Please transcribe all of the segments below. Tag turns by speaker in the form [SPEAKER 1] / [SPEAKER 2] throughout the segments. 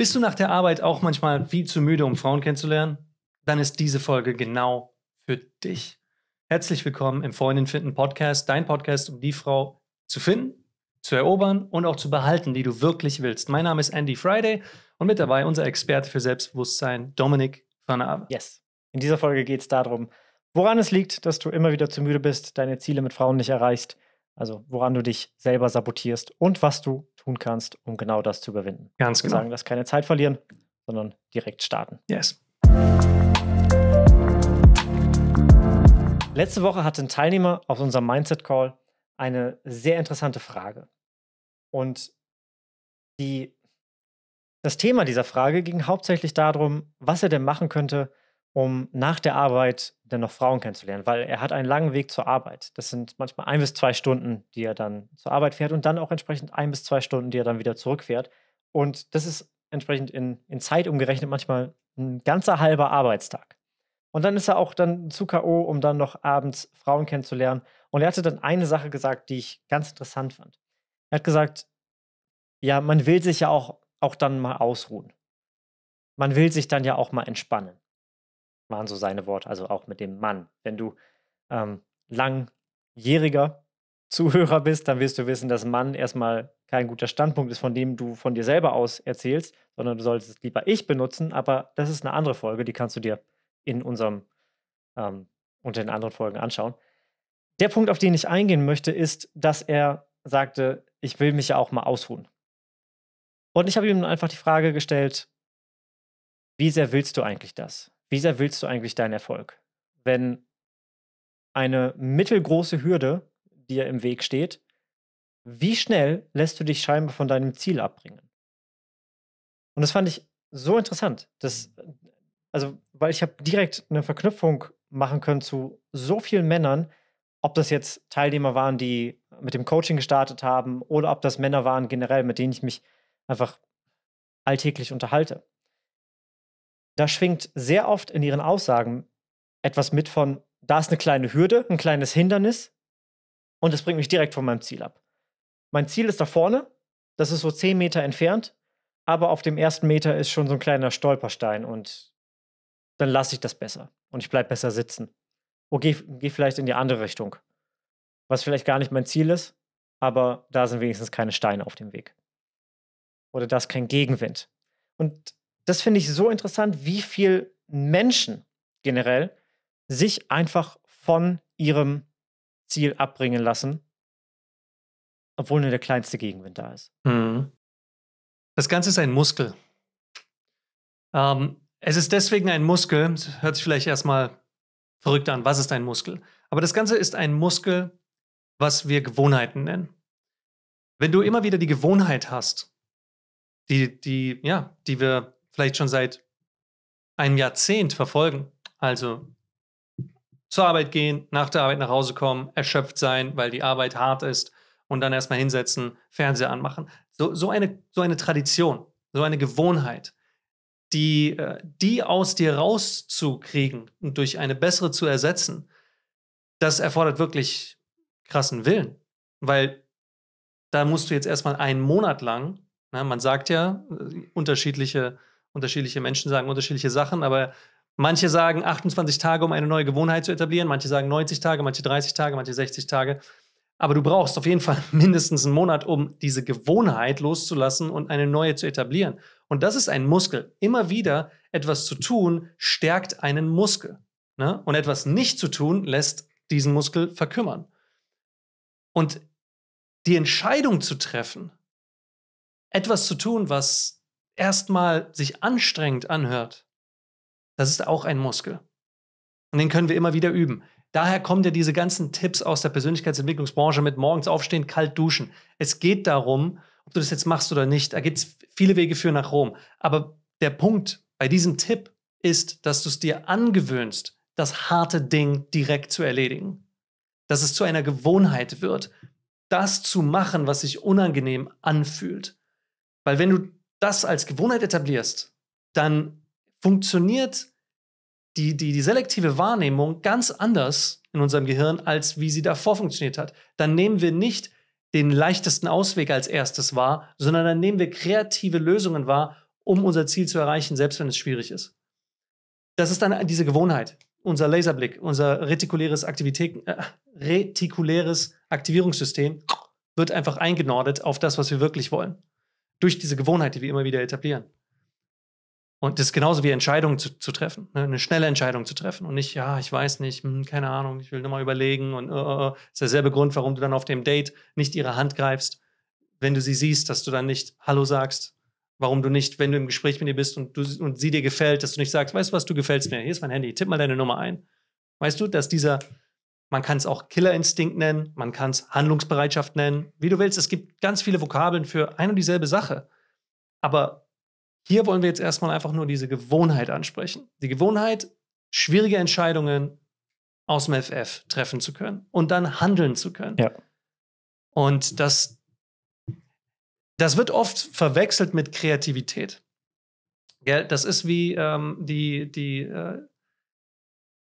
[SPEAKER 1] Bist du nach der Arbeit auch manchmal viel zu müde, um Frauen kennenzulernen? Dann ist diese Folge genau für dich. Herzlich willkommen im Freundin finden Podcast, dein Podcast, um die Frau zu finden, zu erobern und auch zu behalten, die du wirklich willst. Mein Name ist Andy Friday und mit dabei unser Experte für Selbstbewusstsein, Dominik van Aave. Yes. In dieser Folge geht es
[SPEAKER 2] darum, woran es liegt, dass du immer wieder zu müde bist, deine Ziele mit Frauen nicht erreichst also woran du dich selber sabotierst und was du tun kannst, um genau das zu überwinden. Ganz genau. Sagen, dass keine Zeit verlieren, sondern direkt starten. Yes. Letzte Woche hatte ein Teilnehmer auf unserem Mindset Call eine sehr interessante Frage. Und die, das Thema dieser Frage ging hauptsächlich darum, was er denn machen könnte, um nach der Arbeit dann noch Frauen kennenzulernen, weil er hat einen langen Weg zur Arbeit. Das sind manchmal ein bis zwei Stunden, die er dann zur Arbeit fährt und dann auch entsprechend ein bis zwei Stunden, die er dann wieder zurückfährt. Und das ist entsprechend in, in Zeit umgerechnet manchmal ein ganzer halber Arbeitstag. Und dann ist er auch dann zu K.O., um dann noch abends Frauen kennenzulernen. Und er hatte dann eine Sache gesagt, die ich ganz interessant fand. Er hat gesagt, ja, man will sich ja auch, auch dann mal ausruhen. Man will sich dann ja auch mal entspannen waren so seine Worte, also auch mit dem Mann. Wenn du ähm, langjähriger Zuhörer bist, dann wirst du wissen, dass Mann erstmal kein guter Standpunkt ist, von dem du von dir selber aus erzählst, sondern du solltest lieber ich benutzen. Aber das ist eine andere Folge, die kannst du dir in unserem ähm, unter den anderen Folgen anschauen. Der Punkt, auf den ich eingehen möchte, ist, dass er sagte, ich will mich ja auch mal ausruhen. Und ich habe ihm einfach die Frage gestellt, wie sehr willst du eigentlich das? Wie sehr willst du eigentlich deinen Erfolg? Wenn eine mittelgroße Hürde dir im Weg steht, wie schnell lässt du dich scheinbar von deinem Ziel abbringen? Und das fand ich so interessant, dass, also, weil ich habe direkt eine Verknüpfung machen können zu so vielen Männern, ob das jetzt Teilnehmer waren, die mit dem Coaching gestartet haben oder ob das Männer waren generell, mit denen ich mich einfach alltäglich unterhalte da schwingt sehr oft in ihren Aussagen etwas mit von, da ist eine kleine Hürde, ein kleines Hindernis und es bringt mich direkt von meinem Ziel ab. Mein Ziel ist da vorne, das ist so zehn Meter entfernt, aber auf dem ersten Meter ist schon so ein kleiner Stolperstein und dann lasse ich das besser und ich bleibe besser sitzen. Oder oh, gehe geh vielleicht in die andere Richtung, was vielleicht gar nicht mein Ziel ist, aber da sind wenigstens keine Steine auf dem Weg. Oder da ist kein Gegenwind. Und das finde ich so interessant, wie viel Menschen generell sich einfach von ihrem Ziel abbringen lassen,
[SPEAKER 1] obwohl nur der kleinste Gegenwind da ist. Mhm. Das Ganze ist ein Muskel. Ähm, es ist deswegen ein Muskel, hört sich vielleicht erstmal verrückt an, was ist ein Muskel? Aber das Ganze ist ein Muskel, was wir Gewohnheiten nennen. Wenn du immer wieder die Gewohnheit hast, die, die, ja, die wir vielleicht schon seit einem Jahrzehnt verfolgen. Also zur Arbeit gehen, nach der Arbeit nach Hause kommen, erschöpft sein, weil die Arbeit hart ist und dann erstmal hinsetzen, Fernseher anmachen. So, so, eine, so eine Tradition, so eine Gewohnheit, die, äh, die aus dir rauszukriegen und durch eine bessere zu ersetzen, das erfordert wirklich krassen Willen, weil da musst du jetzt erstmal einen Monat lang, na, ne, man sagt ja, äh, unterschiedliche unterschiedliche Menschen sagen unterschiedliche Sachen, aber manche sagen 28 Tage, um eine neue Gewohnheit zu etablieren, manche sagen 90 Tage, manche 30 Tage, manche 60 Tage. Aber du brauchst auf jeden Fall mindestens einen Monat, um diese Gewohnheit loszulassen und eine neue zu etablieren. Und das ist ein Muskel. Immer wieder etwas zu tun, stärkt einen Muskel. Ne? Und etwas nicht zu tun, lässt diesen Muskel verkümmern. Und die Entscheidung zu treffen, etwas zu tun, was erstmal sich anstrengend anhört, das ist auch ein Muskel. Und den können wir immer wieder üben. Daher kommen ja diese ganzen Tipps aus der Persönlichkeitsentwicklungsbranche mit morgens aufstehen, kalt duschen. Es geht darum, ob du das jetzt machst oder nicht. Da gibt es viele Wege für nach Rom. Aber der Punkt bei diesem Tipp ist, dass du es dir angewöhnst, das harte Ding direkt zu erledigen. Dass es zu einer Gewohnheit wird, das zu machen, was sich unangenehm anfühlt. Weil wenn du das als Gewohnheit etablierst, dann funktioniert die, die, die selektive Wahrnehmung ganz anders in unserem Gehirn, als wie sie davor funktioniert hat. Dann nehmen wir nicht den leichtesten Ausweg als erstes wahr, sondern dann nehmen wir kreative Lösungen wahr, um unser Ziel zu erreichen, selbst wenn es schwierig ist. Das ist dann diese Gewohnheit, unser Laserblick, unser retikuläres, Aktivität, äh, retikuläres Aktivierungssystem wird einfach eingenordet auf das, was wir wirklich wollen. Durch diese Gewohnheit, die wir immer wieder etablieren. Und das ist genauso wie Entscheidungen zu, zu treffen, ne? eine schnelle Entscheidung zu treffen und nicht, ja, ich weiß nicht, hm, keine Ahnung, ich will nochmal überlegen und uh, uh, ist derselbe Grund, warum du dann auf dem Date nicht ihre Hand greifst, wenn du sie siehst, dass du dann nicht Hallo sagst, warum du nicht, wenn du im Gespräch mit ihr bist und, du, und sie dir gefällt, dass du nicht sagst, weißt du was, du gefällst mir, hier ist mein Handy, tipp mal deine Nummer ein. Weißt du, dass dieser, man kann es auch Killerinstinkt nennen, man kann es Handlungsbereitschaft nennen, wie du willst. Es gibt ganz viele Vokabeln für ein und dieselbe Sache. Aber hier wollen wir jetzt erstmal einfach nur diese Gewohnheit ansprechen. Die Gewohnheit, schwierige Entscheidungen aus dem FF treffen zu können und dann handeln zu können. Ja. Und das, das wird oft verwechselt mit Kreativität. Gell? Das ist wie ähm, die, die äh,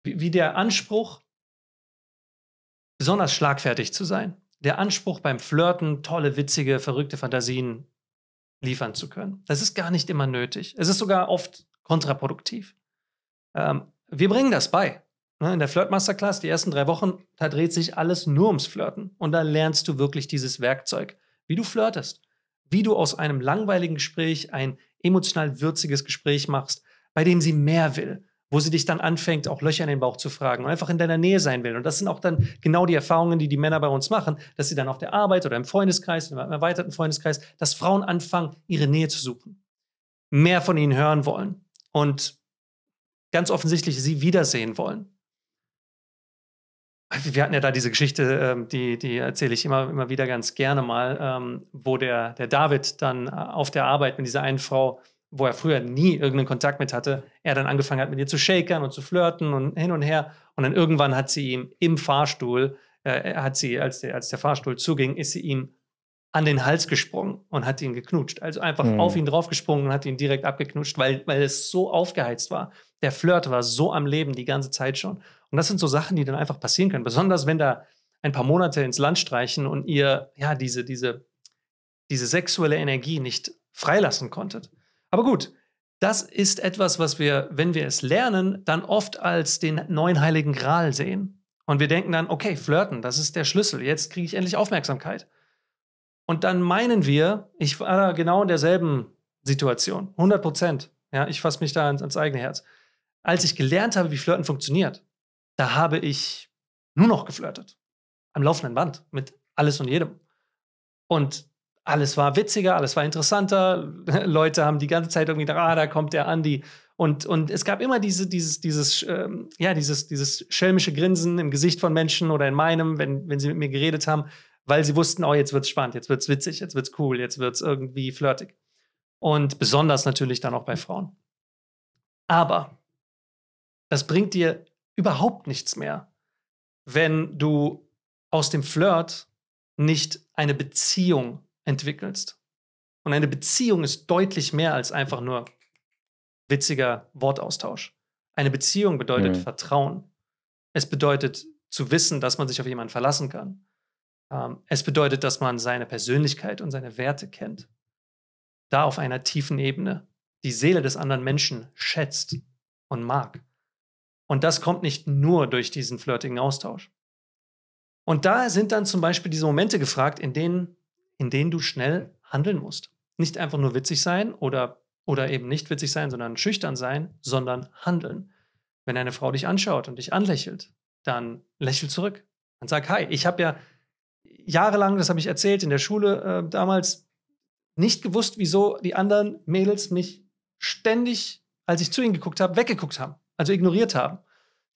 [SPEAKER 1] wie der Anspruch, besonders schlagfertig zu sein. Der Anspruch beim Flirten, tolle, witzige, verrückte Fantasien liefern zu können. Das ist gar nicht immer nötig. Es ist sogar oft kontraproduktiv. Ähm, wir bringen das bei. Ne, in der Flirt Masterclass, die ersten drei Wochen, da dreht sich alles nur ums Flirten. Und da lernst du wirklich dieses Werkzeug, wie du flirtest, wie du aus einem langweiligen Gespräch ein emotional würziges Gespräch machst, bei dem sie mehr will, wo sie dich dann anfängt, auch Löcher in den Bauch zu fragen und einfach in deiner Nähe sein will. Und das sind auch dann genau die Erfahrungen, die die Männer bei uns machen, dass sie dann auf der Arbeit oder im Freundeskreis, im erweiterten Freundeskreis, dass Frauen anfangen, ihre Nähe zu suchen, mehr von ihnen hören wollen und ganz offensichtlich sie wiedersehen wollen. Wir hatten ja da diese Geschichte, ähm, die, die erzähle ich immer, immer wieder ganz gerne mal, ähm, wo der, der David dann äh, auf der Arbeit mit dieser einen Frau wo er früher nie irgendeinen Kontakt mit hatte, er dann angefangen hat, mit ihr zu shakern und zu flirten und hin und her. Und dann irgendwann hat sie ihm im Fahrstuhl, äh, hat sie, als der, als der Fahrstuhl zuging, ist sie ihm an den Hals gesprungen und hat ihn geknutscht. Also einfach mhm. auf ihn draufgesprungen und hat ihn direkt abgeknutscht, weil, weil es so aufgeheizt war. Der Flirt war so am Leben die ganze Zeit schon. Und das sind so Sachen, die dann einfach passieren können. Besonders wenn da ein paar Monate ins Land streichen und ihr ja diese, diese, diese sexuelle Energie nicht freilassen konntet. Aber gut, das ist etwas, was wir, wenn wir es lernen, dann oft als den neuen heiligen Gral sehen. Und wir denken dann, okay, flirten, das ist der Schlüssel, jetzt kriege ich endlich Aufmerksamkeit. Und dann meinen wir, ich war genau in derselben Situation, 100 Prozent. Ja, ich fasse mich da ans eigene Herz. Als ich gelernt habe, wie Flirten funktioniert, da habe ich nur noch geflirtet. Am laufenden Band, mit alles und jedem. Und alles war witziger, alles war interessanter. Leute haben die ganze Zeit irgendwie gedacht, ah, da kommt der Andi. Und, und es gab immer diese, dieses, dieses, ähm, ja, dieses, dieses schelmische Grinsen im Gesicht von Menschen oder in meinem, wenn, wenn sie mit mir geredet haben, weil sie wussten, oh, jetzt wird es spannend, jetzt wird es witzig, jetzt wird es cool, jetzt wird es irgendwie flirtig. Und besonders natürlich dann auch bei Frauen. Aber das bringt dir überhaupt nichts mehr, wenn du aus dem Flirt nicht eine Beziehung entwickelst. Und eine Beziehung ist deutlich mehr als einfach nur witziger Wortaustausch. Eine Beziehung bedeutet mhm. Vertrauen. Es bedeutet zu wissen, dass man sich auf jemanden verlassen kann. Ähm, es bedeutet, dass man seine Persönlichkeit und seine Werte kennt. Da auf einer tiefen Ebene die Seele des anderen Menschen schätzt und mag. Und das kommt nicht nur durch diesen flirtigen Austausch. Und da sind dann zum Beispiel diese Momente gefragt, in denen in denen du schnell handeln musst. Nicht einfach nur witzig sein oder, oder eben nicht witzig sein, sondern schüchtern sein, sondern handeln. Wenn eine Frau dich anschaut und dich anlächelt, dann lächel zurück und sag, hi, ich habe ja jahrelang, das habe ich erzählt in der Schule äh, damals, nicht gewusst, wieso die anderen Mädels mich ständig, als ich zu ihnen geguckt habe, weggeguckt haben, also ignoriert haben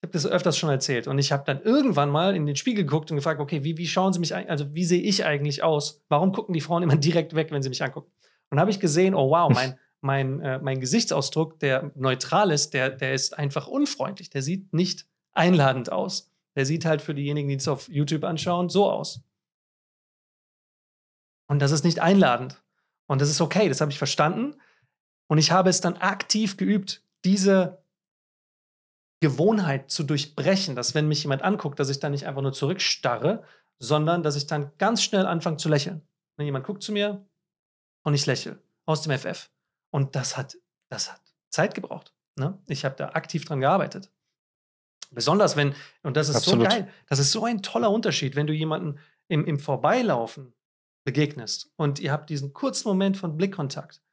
[SPEAKER 1] habe das öfters schon erzählt. Und ich habe dann irgendwann mal in den Spiegel geguckt und gefragt, okay, wie, wie schauen sie mich, also wie sehe ich eigentlich aus? Warum gucken die Frauen immer direkt weg, wenn sie mich angucken? Und habe ich gesehen, oh wow, mein, mein, äh, mein Gesichtsausdruck, der neutral ist, der, der ist einfach unfreundlich. Der sieht nicht einladend aus. Der sieht halt für diejenigen, die es auf YouTube anschauen, so aus. Und das ist nicht einladend. Und das ist okay, das habe ich verstanden. Und ich habe es dann aktiv geübt, diese Gewohnheit zu durchbrechen, dass wenn mich jemand anguckt, dass ich dann nicht einfach nur zurückstarre, sondern dass ich dann ganz schnell anfange zu lächeln. Wenn jemand guckt zu mir und ich lächle aus dem FF. Und das hat, das hat Zeit gebraucht. Ne? Ich habe da aktiv dran gearbeitet. Besonders wenn, und das ist Absolut. so geil, das ist so ein toller Unterschied, wenn du jemanden im, im Vorbeilaufen begegnest und ihr habt diesen kurzen Moment von Blickkontakt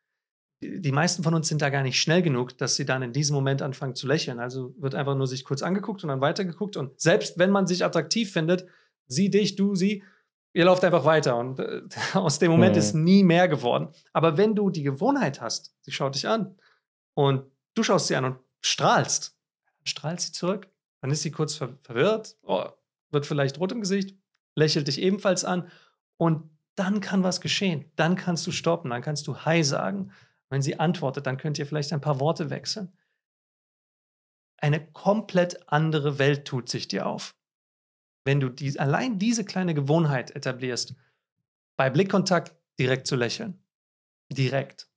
[SPEAKER 1] die meisten von uns sind da gar nicht schnell genug, dass sie dann in diesem Moment anfangen zu lächeln. Also wird einfach nur sich kurz angeguckt und dann weitergeguckt. Und selbst wenn man sich attraktiv findet, sie dich, du, sie, ihr lauft einfach weiter. Und äh, aus dem Moment mhm. ist nie mehr geworden. Aber wenn du die Gewohnheit hast, sie schaut dich an und du schaust sie an und strahlst, dann strahlt sie zurück. Dann ist sie kurz ver verwirrt, oh, wird vielleicht rot im Gesicht, lächelt dich ebenfalls an. Und dann kann was geschehen. Dann kannst du stoppen, dann kannst du Hi sagen wenn sie antwortet, dann könnt ihr vielleicht ein paar Worte wechseln. Eine komplett andere Welt tut sich dir auf. Wenn du die, allein diese kleine Gewohnheit etablierst, bei Blickkontakt direkt zu lächeln. Direkt.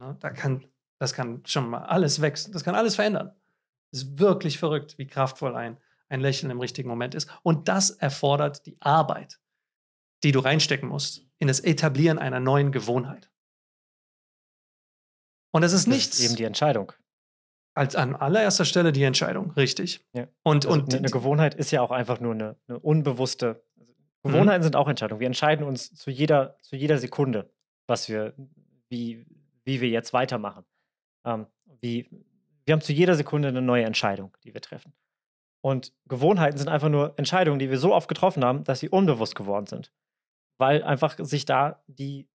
[SPEAKER 1] Ja, ne, da kann, das kann schon mal alles wechseln, das kann alles verändern. Es Ist wirklich verrückt, wie kraftvoll ein, ein Lächeln im richtigen Moment ist. Und das erfordert die Arbeit, die du reinstecken musst in das Etablieren einer neuen Gewohnheit. Und das ist das nichts. Ist eben die Entscheidung. Als an allererster Stelle die Entscheidung, richtig. Ja. Und, also und eine,
[SPEAKER 2] Gewohnheit ist ja auch einfach nur eine, eine unbewusste. Also Gewohnheiten mhm. sind auch Entscheidungen. Wir entscheiden uns zu jeder, zu jeder Sekunde, was wir, wie, wie wir jetzt weitermachen. Ähm, wie, wir haben zu jeder Sekunde eine neue Entscheidung, die wir treffen. Und Gewohnheiten sind einfach nur Entscheidungen, die wir so oft getroffen haben, dass sie unbewusst geworden sind. Weil einfach sich da die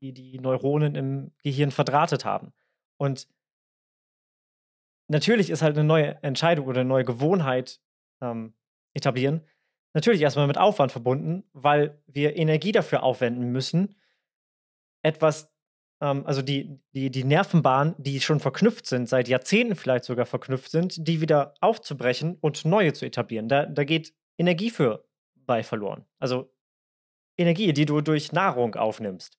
[SPEAKER 2] die die Neuronen im Gehirn verdrahtet haben. Und natürlich ist halt eine neue Entscheidung oder eine neue Gewohnheit ähm, etablieren, natürlich erstmal mit Aufwand verbunden, weil wir Energie dafür aufwenden müssen, etwas, ähm, also die, die, die Nervenbahnen, die schon verknüpft sind, seit Jahrzehnten vielleicht sogar verknüpft sind, die wieder aufzubrechen und neue zu etablieren. Da, da geht Energie für bei verloren. Also Energie, die du durch Nahrung aufnimmst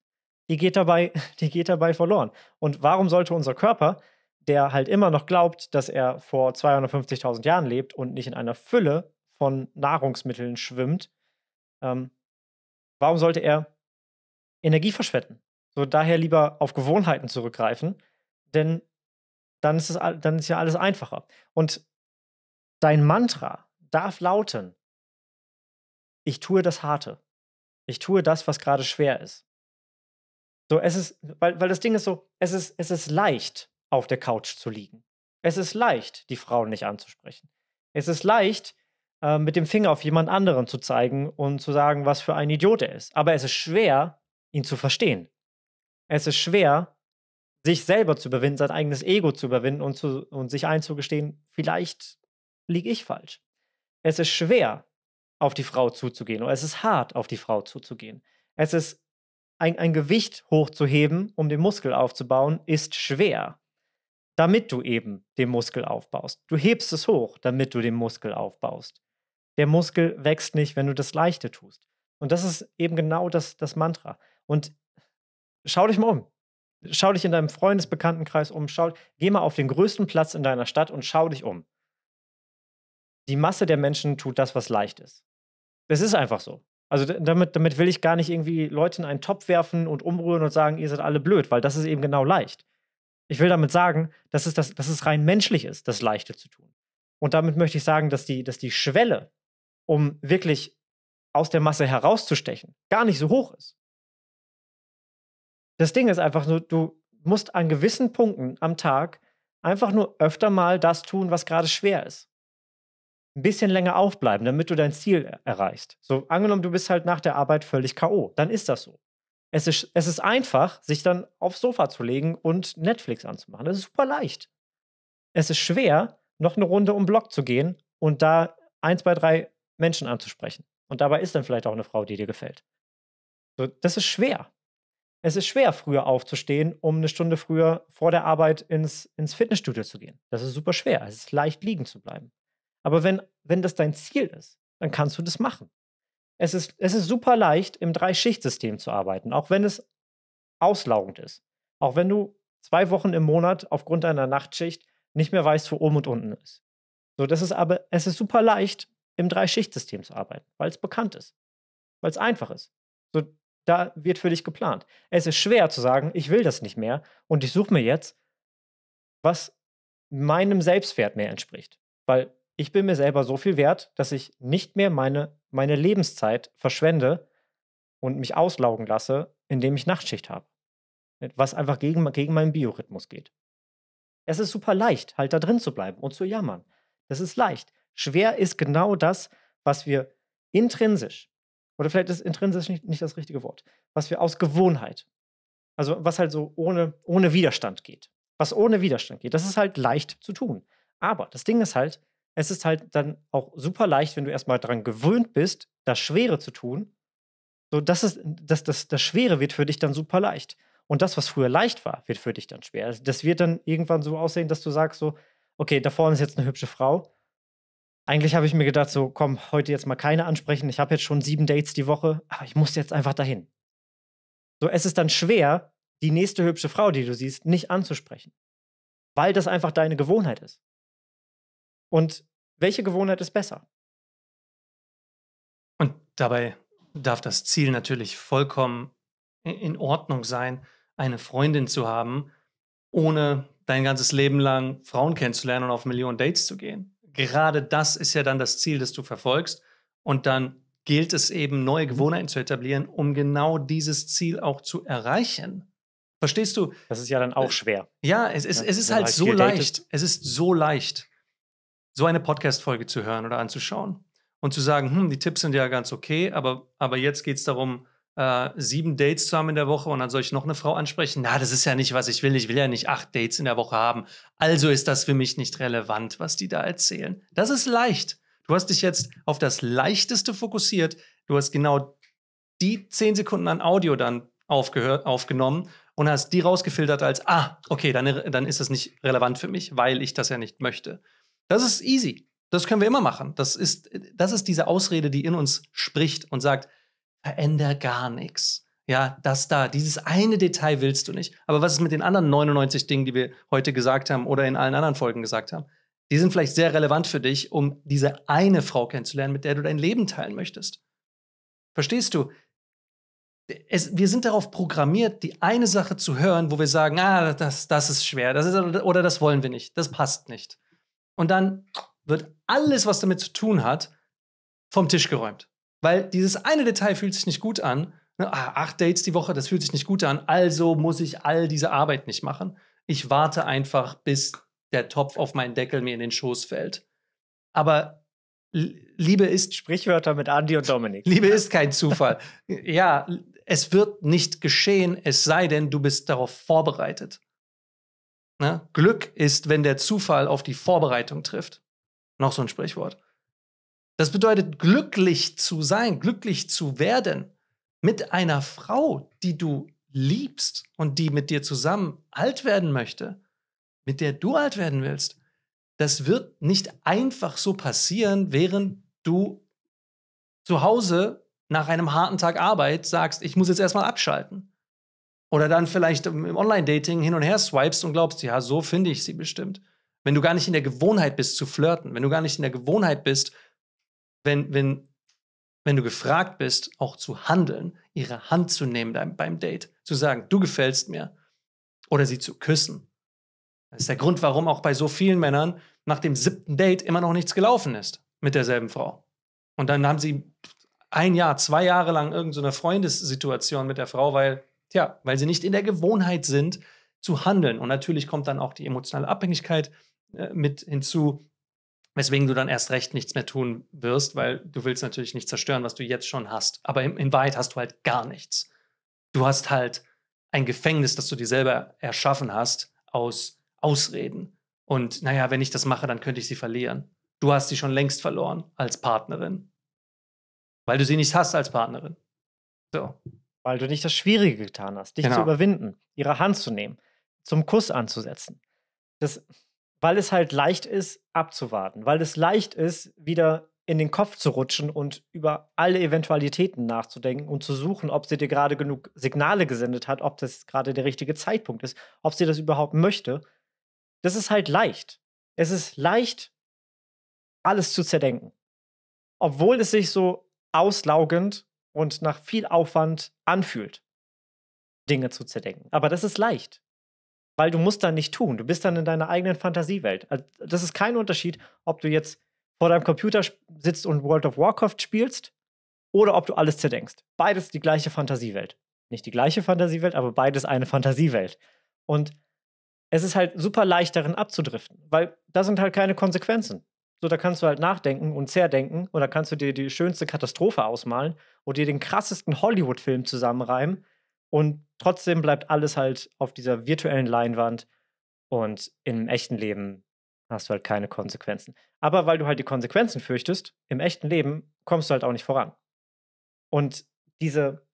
[SPEAKER 2] die geht dabei, die geht dabei verloren. Und warum sollte unser Körper, der halt immer noch glaubt, dass er vor 250.000 Jahren lebt und nicht in einer Fülle von Nahrungsmitteln schwimmt, ähm, warum sollte er Energie verschwenden? So daher lieber auf Gewohnheiten zurückgreifen, denn dann ist, es, dann ist ja alles einfacher. Und dein Mantra darf lauten, ich tue das Harte. Ich tue das, was gerade schwer ist. So, es ist, weil, weil das Ding ist so, es ist, es ist leicht, auf der Couch zu liegen. Es ist leicht, die Frauen nicht anzusprechen. Es ist leicht, äh, mit dem Finger auf jemand anderen zu zeigen und zu sagen, was für ein Idiot er ist. Aber es ist schwer, ihn zu verstehen. Es ist schwer, sich selber zu überwinden, sein eigenes Ego zu überwinden und, zu, und sich einzugestehen, vielleicht liege ich falsch. Es ist schwer, auf die Frau zuzugehen oder es ist hart, auf die Frau zuzugehen. Es ist ein, ein Gewicht hochzuheben, um den Muskel aufzubauen, ist schwer, damit du eben den Muskel aufbaust. Du hebst es hoch, damit du den Muskel aufbaust. Der Muskel wächst nicht, wenn du das Leichte tust. Und das ist eben genau das, das Mantra. Und schau dich mal um. Schau dich in deinem Freundesbekanntenkreis um. Schau, geh mal auf den größten Platz in deiner Stadt und schau dich um. Die Masse der Menschen tut das, was leicht ist. Es ist einfach so. Also damit, damit will ich gar nicht irgendwie Leute in einen Topf werfen und umrühren und sagen, ihr seid alle blöd, weil das ist eben genau leicht. Ich will damit sagen, dass es, das, dass es rein menschlich ist, das Leichte zu tun. Und damit möchte ich sagen, dass die, dass die Schwelle, um wirklich aus der Masse herauszustechen, gar nicht so hoch ist. Das Ding ist einfach nur, du musst an gewissen Punkten am Tag einfach nur öfter mal das tun, was gerade schwer ist ein bisschen länger aufbleiben, damit du dein Ziel erreichst. So, angenommen, du bist halt nach der Arbeit völlig K.O., dann ist das so. Es ist, es ist einfach, sich dann aufs Sofa zu legen und Netflix anzumachen. Das ist super leicht. Es ist schwer, noch eine Runde um Block zu gehen und da eins zwei, drei Menschen anzusprechen. Und dabei ist dann vielleicht auch eine Frau, die dir gefällt. So, das ist schwer. Es ist schwer, früher aufzustehen, um eine Stunde früher vor der Arbeit ins, ins Fitnessstudio zu gehen. Das ist super schwer. Es ist leicht, liegen zu bleiben. Aber wenn, wenn das dein Ziel ist, dann kannst du das machen. Es ist, es ist super leicht, im Drei-Schicht-System zu arbeiten, auch wenn es auslaugend ist. Auch wenn du zwei Wochen im Monat aufgrund deiner Nachtschicht nicht mehr weißt, wo oben und unten ist. So, das ist aber, es ist super leicht, im Drei-Schicht-System zu arbeiten, weil es bekannt ist, weil es einfach ist. So, da wird für dich geplant. Es ist schwer zu sagen, ich will das nicht mehr und ich suche mir jetzt, was meinem Selbstwert mehr entspricht. Weil ich bin mir selber so viel wert, dass ich nicht mehr meine, meine Lebenszeit verschwende und mich auslaugen lasse, indem ich Nachtschicht habe. Was einfach gegen, gegen meinen Biorhythmus geht. Es ist super leicht, halt da drin zu bleiben und zu jammern. Das ist leicht. Schwer ist genau das, was wir intrinsisch, oder vielleicht ist intrinsisch nicht, nicht das richtige Wort, was wir aus Gewohnheit, also was halt so ohne, ohne Widerstand geht. Was ohne Widerstand geht, das ist halt leicht zu tun. Aber das Ding ist halt, es ist halt dann auch super leicht, wenn du erstmal daran gewöhnt bist, das Schwere zu tun. So, das, ist, das, das, das Schwere wird für dich dann super leicht. Und das, was früher leicht war, wird für dich dann schwer. Also, das wird dann irgendwann so aussehen, dass du sagst so, okay, da vorne ist jetzt eine hübsche Frau. Eigentlich habe ich mir gedacht, so, komm, heute jetzt mal keine ansprechen. Ich habe jetzt schon sieben Dates die Woche, aber ich muss jetzt einfach dahin. So, es ist dann schwer, die nächste hübsche Frau, die du siehst, nicht anzusprechen. Weil das einfach deine Gewohnheit ist. Und welche Gewohnheit ist besser?
[SPEAKER 1] Und dabei darf das Ziel natürlich vollkommen in Ordnung sein, eine Freundin zu haben, ohne dein ganzes Leben lang Frauen kennenzulernen und auf Millionen Dates zu gehen. Gerade das ist ja dann das Ziel, das du verfolgst. Und dann gilt es eben, neue mhm. Gewohnheiten zu etablieren, um genau dieses Ziel auch zu erreichen. Verstehst du?
[SPEAKER 2] Das ist ja dann auch äh, schwer.
[SPEAKER 1] Ja, es ist, ne? es ist halt, halt so leicht. Es ist so leicht so eine Podcast-Folge zu hören oder anzuschauen und zu sagen, hm, die Tipps sind ja ganz okay, aber, aber jetzt geht es darum, äh, sieben Dates zu haben in der Woche und dann soll ich noch eine Frau ansprechen. Na, das ist ja nicht, was ich will. Ich will ja nicht acht Dates in der Woche haben. Also ist das für mich nicht relevant, was die da erzählen. Das ist leicht. Du hast dich jetzt auf das Leichteste fokussiert. Du hast genau die zehn Sekunden an Audio dann aufgehört, aufgenommen und hast die rausgefiltert als, ah, okay, dann, dann ist das nicht relevant für mich, weil ich das ja nicht möchte. Das ist easy. Das können wir immer machen. Das ist, das ist diese Ausrede, die in uns spricht und sagt, veränder gar nichts. Ja, das da, dieses eine Detail willst du nicht. Aber was ist mit den anderen 99 Dingen, die wir heute gesagt haben oder in allen anderen Folgen gesagt haben? Die sind vielleicht sehr relevant für dich, um diese eine Frau kennenzulernen, mit der du dein Leben teilen möchtest. Verstehst du? Es, wir sind darauf programmiert, die eine Sache zu hören, wo wir sagen, ah, das, das ist schwer, das ist, oder das wollen wir nicht, das passt nicht und dann wird alles, was damit zu tun hat, vom Tisch geräumt. Weil dieses eine Detail fühlt sich nicht gut an. Ne, ah, acht Dates die Woche, das fühlt sich nicht gut an. Also muss ich all diese Arbeit nicht machen. Ich warte einfach, bis der Topf auf meinen Deckel mir in den Schoß fällt. Aber Liebe ist. Sprichwörter mit Andy und Dominik. Liebe ist kein Zufall. ja, es wird nicht geschehen, es sei denn, du bist darauf vorbereitet. Ne? Glück ist, wenn der Zufall auf die Vorbereitung trifft. Noch so ein Sprichwort. Das bedeutet, glücklich zu sein, glücklich zu werden mit einer Frau, die du liebst und die mit dir zusammen alt werden möchte, mit der du alt werden willst, das wird nicht einfach so passieren, während du zu Hause nach einem harten Tag Arbeit sagst, ich muss jetzt erstmal abschalten. Oder dann vielleicht im Online-Dating hin und her swipest und glaubst, ja, so finde ich sie bestimmt. Wenn du gar nicht in der Gewohnheit bist zu flirten, wenn du gar nicht in der Gewohnheit bist, wenn, wenn, wenn du gefragt bist, auch zu handeln, ihre Hand zu nehmen beim, beim Date, zu sagen, du gefällst mir, oder sie zu küssen. Das ist der Grund, warum auch bei so vielen Männern nach dem siebten Date immer noch nichts gelaufen ist mit derselben Frau. Und dann haben sie ein Jahr, zwei Jahre lang irgendeine so Freundessituation mit der Frau, weil Tja, weil sie nicht in der Gewohnheit sind, zu handeln. Und natürlich kommt dann auch die emotionale Abhängigkeit äh, mit hinzu, weswegen du dann erst recht nichts mehr tun wirst, weil du willst natürlich nicht zerstören, was du jetzt schon hast. Aber in, in Wahrheit hast du halt gar nichts. Du hast halt ein Gefängnis, das du dir selber erschaffen hast, aus Ausreden. Und naja, wenn ich das mache, dann könnte ich sie verlieren. Du hast sie schon längst verloren als Partnerin. Weil du sie nicht hast als Partnerin. So weil du nicht das
[SPEAKER 2] Schwierige getan hast, dich genau. zu überwinden, ihre Hand zu nehmen, zum Kuss anzusetzen. Das, weil es halt leicht ist, abzuwarten, weil es leicht ist, wieder in den Kopf zu rutschen und über alle Eventualitäten nachzudenken und zu suchen, ob sie dir gerade genug Signale gesendet hat, ob das gerade der richtige Zeitpunkt ist, ob sie das überhaupt möchte. Das ist halt leicht. Es ist leicht, alles zu zerdenken. Obwohl es sich so auslaugend und nach viel Aufwand anfühlt, Dinge zu zerdenken. Aber das ist leicht, weil du musst dann nicht tun. Du bist dann in deiner eigenen Fantasiewelt. Also, das ist kein Unterschied, ob du jetzt vor deinem Computer sitzt und World of Warcraft spielst oder ob du alles zerdenkst. Beides die gleiche Fantasiewelt. Nicht die gleiche Fantasiewelt, aber beides eine Fantasiewelt. Und es ist halt super leicht darin abzudriften, weil da sind halt keine Konsequenzen. So, da kannst du halt nachdenken und zerdenken und da kannst du dir die schönste Katastrophe ausmalen und dir den krassesten Hollywood-Film zusammenreimen und trotzdem bleibt alles halt auf dieser virtuellen Leinwand und im echten Leben hast du halt keine Konsequenzen. Aber weil du halt die Konsequenzen fürchtest, im echten Leben kommst du halt auch nicht voran. Und diese,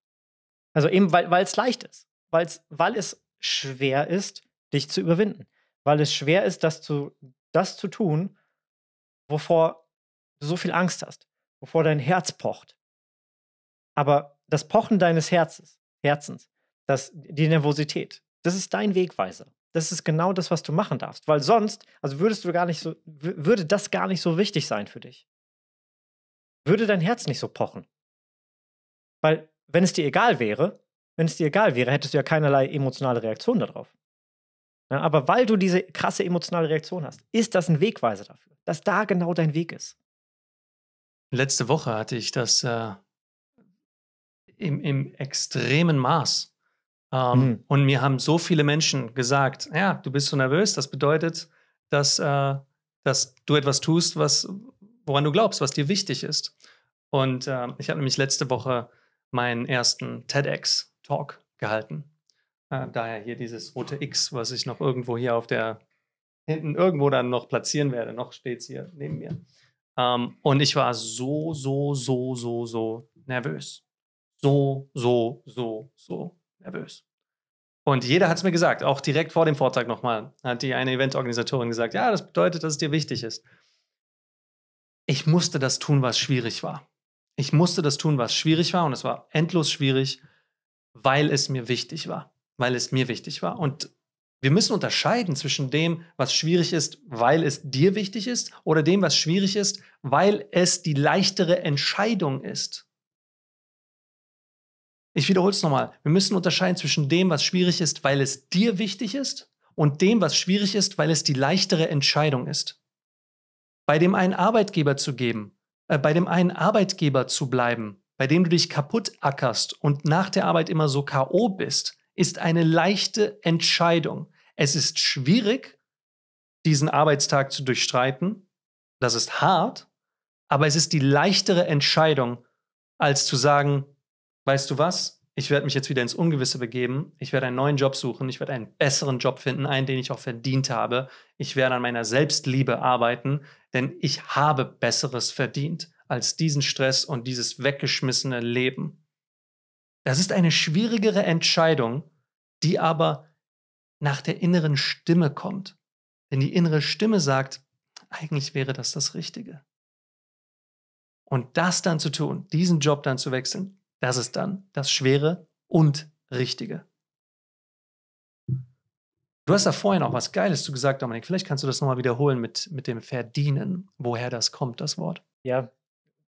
[SPEAKER 2] also eben weil es leicht ist, weil's, weil es schwer ist, dich zu überwinden, weil es schwer ist, das zu, das zu tun, wovor du so viel Angst hast, wovor dein Herz pocht. Aber das Pochen deines Herzens, Herzens, das, die Nervosität, das ist dein Wegweiser. Das ist genau das, was du machen darfst, weil sonst, also würdest du gar nicht so, würde das gar nicht so wichtig sein für dich. Würde dein Herz nicht so pochen. Weil, wenn es dir egal wäre, wenn es dir egal wäre, hättest du ja keinerlei emotionale Reaktion darauf. Ja, ne, aber weil du diese krasse emotionale Reaktion hast, ist das ein Wegweiser dafür, dass da genau dein Weg ist.
[SPEAKER 1] Letzte Woche hatte ich das äh, im, im, extremen Maß. Ähm, mhm. Und mir haben so viele Menschen gesagt, ja, du bist so nervös, das bedeutet, dass, äh, dass du etwas tust, was, woran du glaubst, was dir wichtig ist. Und äh, ich habe nämlich letzte Woche meinen ersten TEDx-Talk gehalten. Äh, daher hier dieses rote X, was ich noch irgendwo hier auf der, hinten irgendwo dann noch platzieren werde. Noch steht es hier neben mir. Ähm, und ich war so, so, so, so, so nervös. So, so, so, so nervös. Und jeder hat es mir gesagt, auch direkt vor dem Vortrag nochmal, hat die eine Eventorganisatorin gesagt, ja, das bedeutet, dass es dir wichtig ist. Ich musste das tun, was schwierig war. Ich musste das tun, was schwierig war und es war endlos schwierig, weil es mir wichtig war weil es mir wichtig war. Und wir müssen unterscheiden zwischen dem, was schwierig ist, weil es dir wichtig ist, oder dem, was schwierig ist, weil es die leichtere Entscheidung ist. Ich wiederhole es nochmal. Wir müssen unterscheiden zwischen dem, was schwierig ist, weil es dir wichtig ist, und dem, was schwierig ist, weil es die leichtere Entscheidung ist. Bei dem einen Arbeitgeber zu geben, äh, bei dem einen Arbeitgeber zu bleiben, bei dem du dich kaputt ackerst und nach der Arbeit immer so KO bist, ist eine leichte Entscheidung. Es ist schwierig, diesen Arbeitstag zu durchstreiten. Das ist hart, aber es ist die leichtere Entscheidung, als zu sagen, weißt du was, ich werde mich jetzt wieder ins Ungewisse begeben, ich werde einen neuen Job suchen, ich werde einen besseren Job finden, einen, den ich auch verdient habe, ich werde an meiner Selbstliebe arbeiten, denn ich habe Besseres verdient als diesen Stress und dieses weggeschmissene Leben. Das ist eine schwierigere Entscheidung, die aber nach der inneren Stimme kommt. Denn die innere Stimme sagt, eigentlich wäre das das Richtige. Und das dann zu tun, diesen Job dann zu wechseln, das ist dann das Schwere und Richtige. Du hast da vorhin auch was Geiles zu gesagt, Dominik. Vielleicht kannst du das nochmal wiederholen mit, mit dem Verdienen, woher das kommt, das Wort.
[SPEAKER 2] Ja,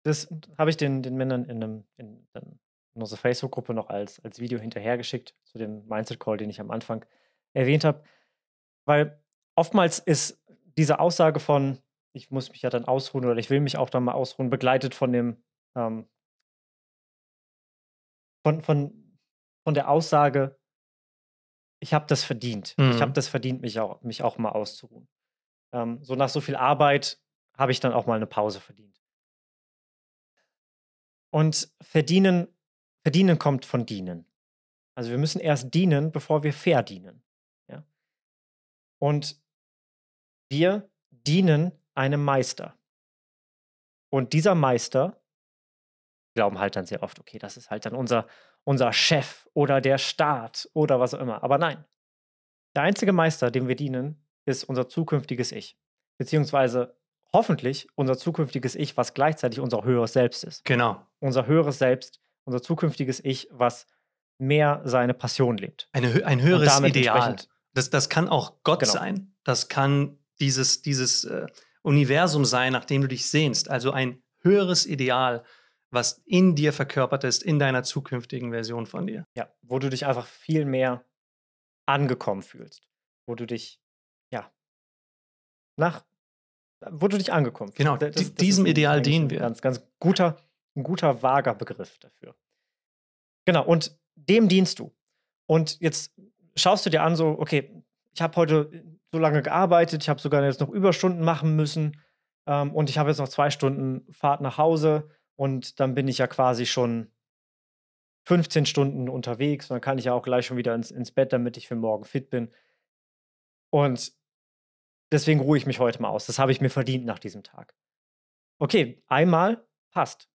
[SPEAKER 2] das habe ich den, den Männern in, einem, in, in in unsere Facebook-Gruppe noch als, als Video hinterhergeschickt zu dem Mindset-Call, den ich am Anfang erwähnt habe. Weil oftmals ist diese Aussage von, ich muss mich ja dann ausruhen oder ich will mich auch dann mal ausruhen, begleitet von dem, ähm, von, von, von der Aussage, ich habe das verdient. Mhm. Ich habe mhm. das verdient, mich auch, mich auch mal auszuruhen. Ähm, so nach so viel Arbeit habe ich dann auch mal eine Pause verdient. Und verdienen Verdienen kommt von dienen. Also wir müssen erst dienen, bevor wir verdienen. Ja? Und wir dienen einem Meister. Und dieser Meister, wir glauben halt dann sehr oft, okay, das ist halt dann unser, unser Chef oder der Staat oder was auch immer. Aber nein, der einzige Meister, dem wir dienen, ist unser zukünftiges Ich. Beziehungsweise hoffentlich unser zukünftiges Ich, was gleichzeitig unser
[SPEAKER 1] höheres Selbst ist. Genau.
[SPEAKER 2] Unser höheres Selbst, unser zukünftiges Ich, was mehr seine Passion lebt. Eine, ein höheres Ideal.
[SPEAKER 1] Das, das kann auch Gott genau. sein. Das kann dieses, dieses äh, Universum sein, nach dem du dich sehnst. Also ein höheres Ideal, was in dir verkörpert ist, in deiner zukünftigen Version von dir. Ja, wo du dich einfach viel mehr angekommen fühlst. Wo du dich, ja,
[SPEAKER 2] nach, wo du dich angekommen fühlst. Genau, das, das, diesem das Ideal dienen wir. Ganz, ganz guter ein guter, vager Begriff dafür. Genau, und dem dienst du. Und jetzt schaust du dir an, so, okay, ich habe heute äh, so lange gearbeitet, ich habe sogar jetzt noch Überstunden machen müssen ähm, und ich habe jetzt noch zwei Stunden Fahrt nach Hause und dann bin ich ja quasi schon 15 Stunden unterwegs und dann kann ich ja auch gleich schon wieder ins, ins Bett, damit ich für morgen fit bin. Und deswegen ruhe ich mich heute mal aus. Das habe ich mir verdient nach diesem Tag. Okay, einmal passt.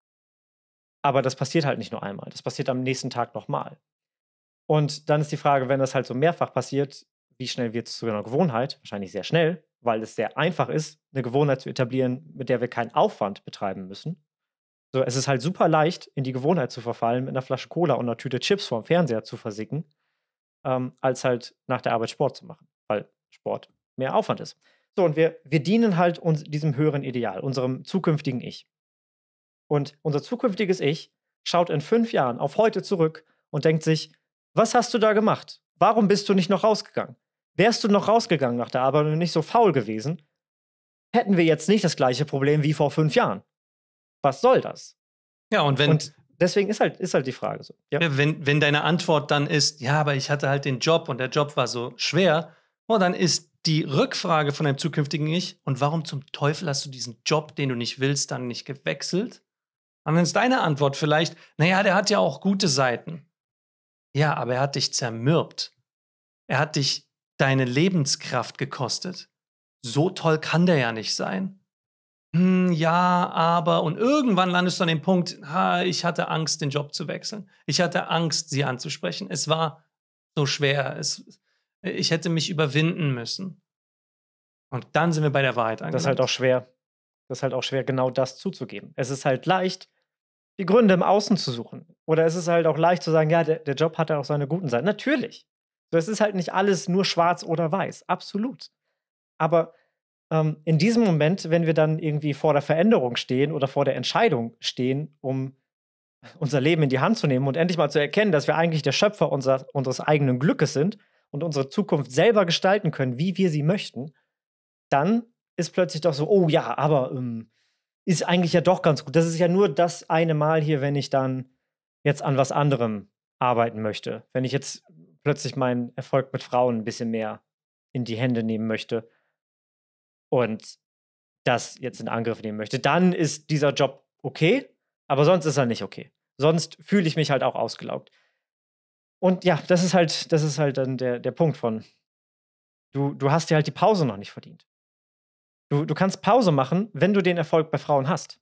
[SPEAKER 2] Aber das passiert halt nicht nur einmal. Das passiert am nächsten Tag nochmal. Und dann ist die Frage, wenn das halt so mehrfach passiert, wie schnell wird es zu einer Gewohnheit? Wahrscheinlich sehr schnell, weil es sehr einfach ist, eine Gewohnheit zu etablieren, mit der wir keinen Aufwand betreiben müssen. So, es ist halt super leicht, in die Gewohnheit zu verfallen, mit einer Flasche Cola und einer Tüte Chips vorm Fernseher zu versicken, ähm, als halt nach der Arbeit Sport zu machen, weil Sport mehr Aufwand ist. So, und wir, wir dienen halt uns diesem höheren Ideal, unserem zukünftigen Ich. Und unser zukünftiges Ich schaut in fünf Jahren auf heute zurück und denkt sich, was hast du da gemacht? Warum bist du nicht noch rausgegangen? Wärst du noch rausgegangen nach der Arbeit und nicht so faul gewesen, hätten wir jetzt nicht das gleiche Problem wie vor fünf Jahren. Was soll das?
[SPEAKER 1] Ja, und wenn. Und
[SPEAKER 2] deswegen ist halt, ist halt die Frage so.
[SPEAKER 1] Ja. Wenn, wenn deine Antwort dann ist, ja, aber ich hatte halt den Job und der Job war so schwer, oh, dann ist die Rückfrage von deinem zukünftigen Ich, und warum zum Teufel hast du diesen Job, den du nicht willst, dann nicht gewechselt? Und dann ist deine Antwort vielleicht, naja, der hat ja auch gute Seiten. Ja, aber er hat dich zermürbt. Er hat dich deine Lebenskraft gekostet. So toll kann der ja nicht sein. Hm, ja, aber. Und irgendwann landest du an dem Punkt, ha, ich hatte Angst, den Job zu wechseln. Ich hatte Angst, sie anzusprechen. Es war so schwer. Es, ich hätte mich überwinden müssen. Und dann sind wir bei der Wahrheit angekommen. Das ist halt auch
[SPEAKER 2] schwer. Das ist halt auch schwer, genau das zuzugeben. Es ist halt leicht, die Gründe im Außen zu suchen. Oder es ist halt auch leicht zu sagen, ja, der, der Job hat ja auch seine guten Seiten. Natürlich. So, es ist halt nicht alles nur schwarz oder weiß. Absolut. Aber ähm, in diesem Moment, wenn wir dann irgendwie vor der Veränderung stehen oder vor der Entscheidung stehen, um unser Leben in die Hand zu nehmen und endlich mal zu erkennen, dass wir eigentlich der Schöpfer unser, unseres eigenen Glückes sind und unsere Zukunft selber gestalten können, wie wir sie möchten, dann ist plötzlich doch so, oh ja, aber ähm, ist eigentlich ja doch ganz gut. Das ist ja nur das eine Mal hier, wenn ich dann jetzt an was anderem arbeiten möchte. Wenn ich jetzt plötzlich meinen Erfolg mit Frauen ein bisschen mehr in die Hände nehmen möchte und das jetzt in Angriff nehmen möchte, dann ist dieser Job okay, aber sonst ist er nicht okay. Sonst fühle ich mich halt auch ausgelaugt. Und ja, das ist halt, das ist halt dann der, der Punkt von, du, du hast dir halt die Pause noch nicht verdient. Du, du kannst Pause machen, wenn du den Erfolg bei Frauen hast.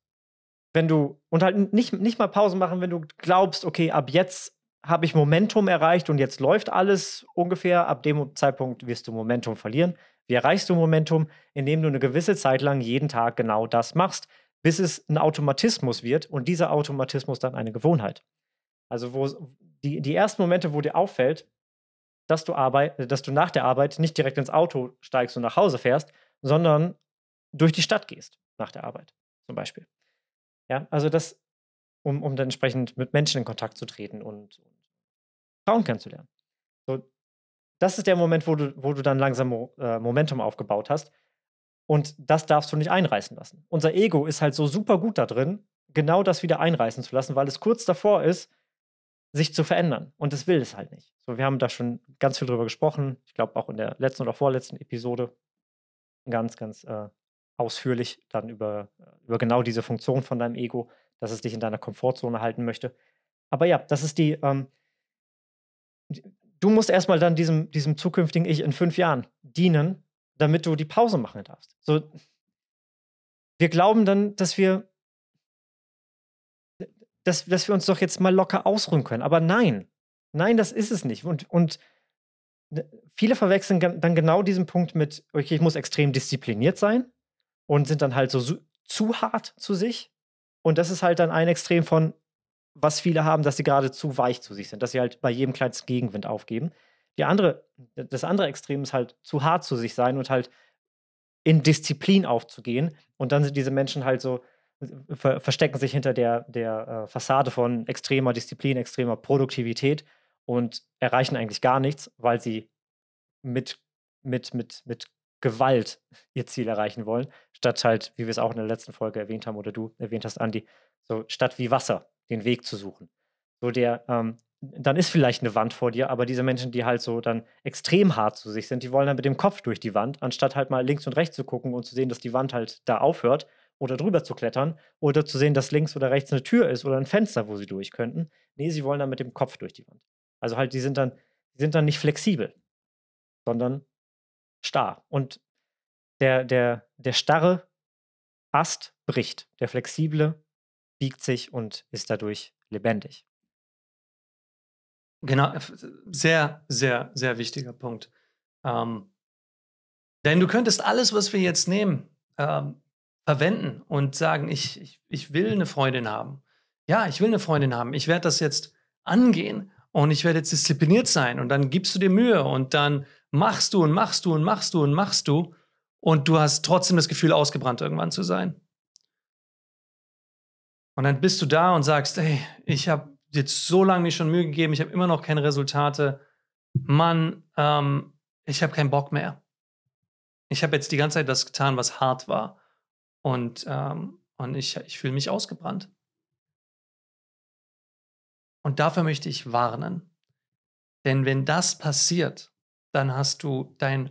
[SPEAKER 2] Wenn du, und halt nicht, nicht mal Pause machen, wenn du glaubst, okay, ab jetzt habe ich Momentum erreicht und jetzt läuft alles ungefähr. Ab dem Zeitpunkt wirst du Momentum verlieren. Wie erreichst du Momentum? Indem du eine gewisse Zeit lang jeden Tag genau das machst, bis es ein Automatismus wird und dieser Automatismus dann eine Gewohnheit. Also wo die, die ersten Momente, wo dir auffällt, dass du, Arbeit, dass du nach der Arbeit nicht direkt ins Auto steigst und nach Hause fährst, sondern durch die Stadt gehst nach der Arbeit zum Beispiel. Ja, also das, um, um dann entsprechend mit Menschen in Kontakt zu treten und, Frauen kennenzulernen. So, das ist der Moment, wo du, wo du dann langsam Mo äh, Momentum aufgebaut hast. Und das darfst du nicht einreißen lassen. Unser Ego ist halt so super gut da drin, genau das wieder einreißen zu lassen, weil es kurz davor ist, sich zu verändern. Und es will es halt nicht. So, wir haben da schon ganz viel drüber gesprochen. Ich glaube auch in der letzten oder vorletzten Episode. Ganz, ganz äh, ausführlich dann über, äh, über genau diese Funktion von deinem Ego, dass es dich in deiner Komfortzone halten möchte. Aber ja, das ist die, ähm, du musst erstmal dann diesem, diesem zukünftigen Ich in fünf Jahren dienen, damit du die Pause machen darfst. So, wir glauben dann, dass wir, dass, dass wir uns doch jetzt mal locker ausruhen können. Aber nein, nein, das ist es nicht. Und, und ne, viele verwechseln dann genau diesen Punkt mit, okay, ich muss extrem diszipliniert sein und sind dann halt so zu hart zu sich. Und das ist halt dann ein Extrem von, was viele haben, dass sie gerade zu weich zu sich sind, dass sie halt bei jedem kleinsten Gegenwind aufgeben. Die andere, das andere Extrem ist halt zu hart zu sich sein und halt in Disziplin aufzugehen. Und dann sind diese Menschen halt so, ver verstecken sich hinter der, der äh, Fassade von extremer Disziplin, extremer Produktivität und erreichen eigentlich gar nichts, weil sie mit, mit, mit, mit Gewalt ihr Ziel erreichen wollen, statt halt, wie wir es auch in der letzten Folge erwähnt haben oder du erwähnt hast, Andi, so statt wie Wasser den Weg zu suchen. So der, ähm, dann ist vielleicht eine Wand vor dir, aber diese Menschen, die halt so dann extrem hart zu sich sind, die wollen dann mit dem Kopf durch die Wand, anstatt halt mal links und rechts zu gucken und zu sehen, dass die Wand halt da aufhört oder drüber zu klettern oder zu sehen, dass links oder rechts eine Tür ist oder ein Fenster, wo sie durch könnten. Nee, sie wollen dann mit dem Kopf durch die Wand. Also halt, die sind dann, die sind dann nicht flexibel, sondern starr. Und der, der, der starre Ast bricht, der flexible biegt sich und ist dadurch lebendig.
[SPEAKER 1] Genau, äh, sehr, sehr, sehr wichtiger Punkt. Ähm, denn du könntest alles, was wir jetzt nehmen, ähm, verwenden und sagen, ich, ich, ich will eine Freundin haben. Ja, ich will eine Freundin haben. Ich werde das jetzt angehen und ich werde jetzt diszipliniert sein. Und dann gibst du dir Mühe und dann machst du und machst du und machst du und machst du und du hast trotzdem das Gefühl, ausgebrannt irgendwann zu sein. Und dann bist du da und sagst, hey, ich habe jetzt so lange mir schon Mühe gegeben, ich habe immer noch keine Resultate. Mann, ähm, ich habe keinen Bock mehr. Ich habe jetzt die ganze Zeit das getan, was hart war. Und, ähm, und ich, ich fühle mich ausgebrannt. Und dafür möchte ich warnen. Denn wenn das passiert, dann hast du dein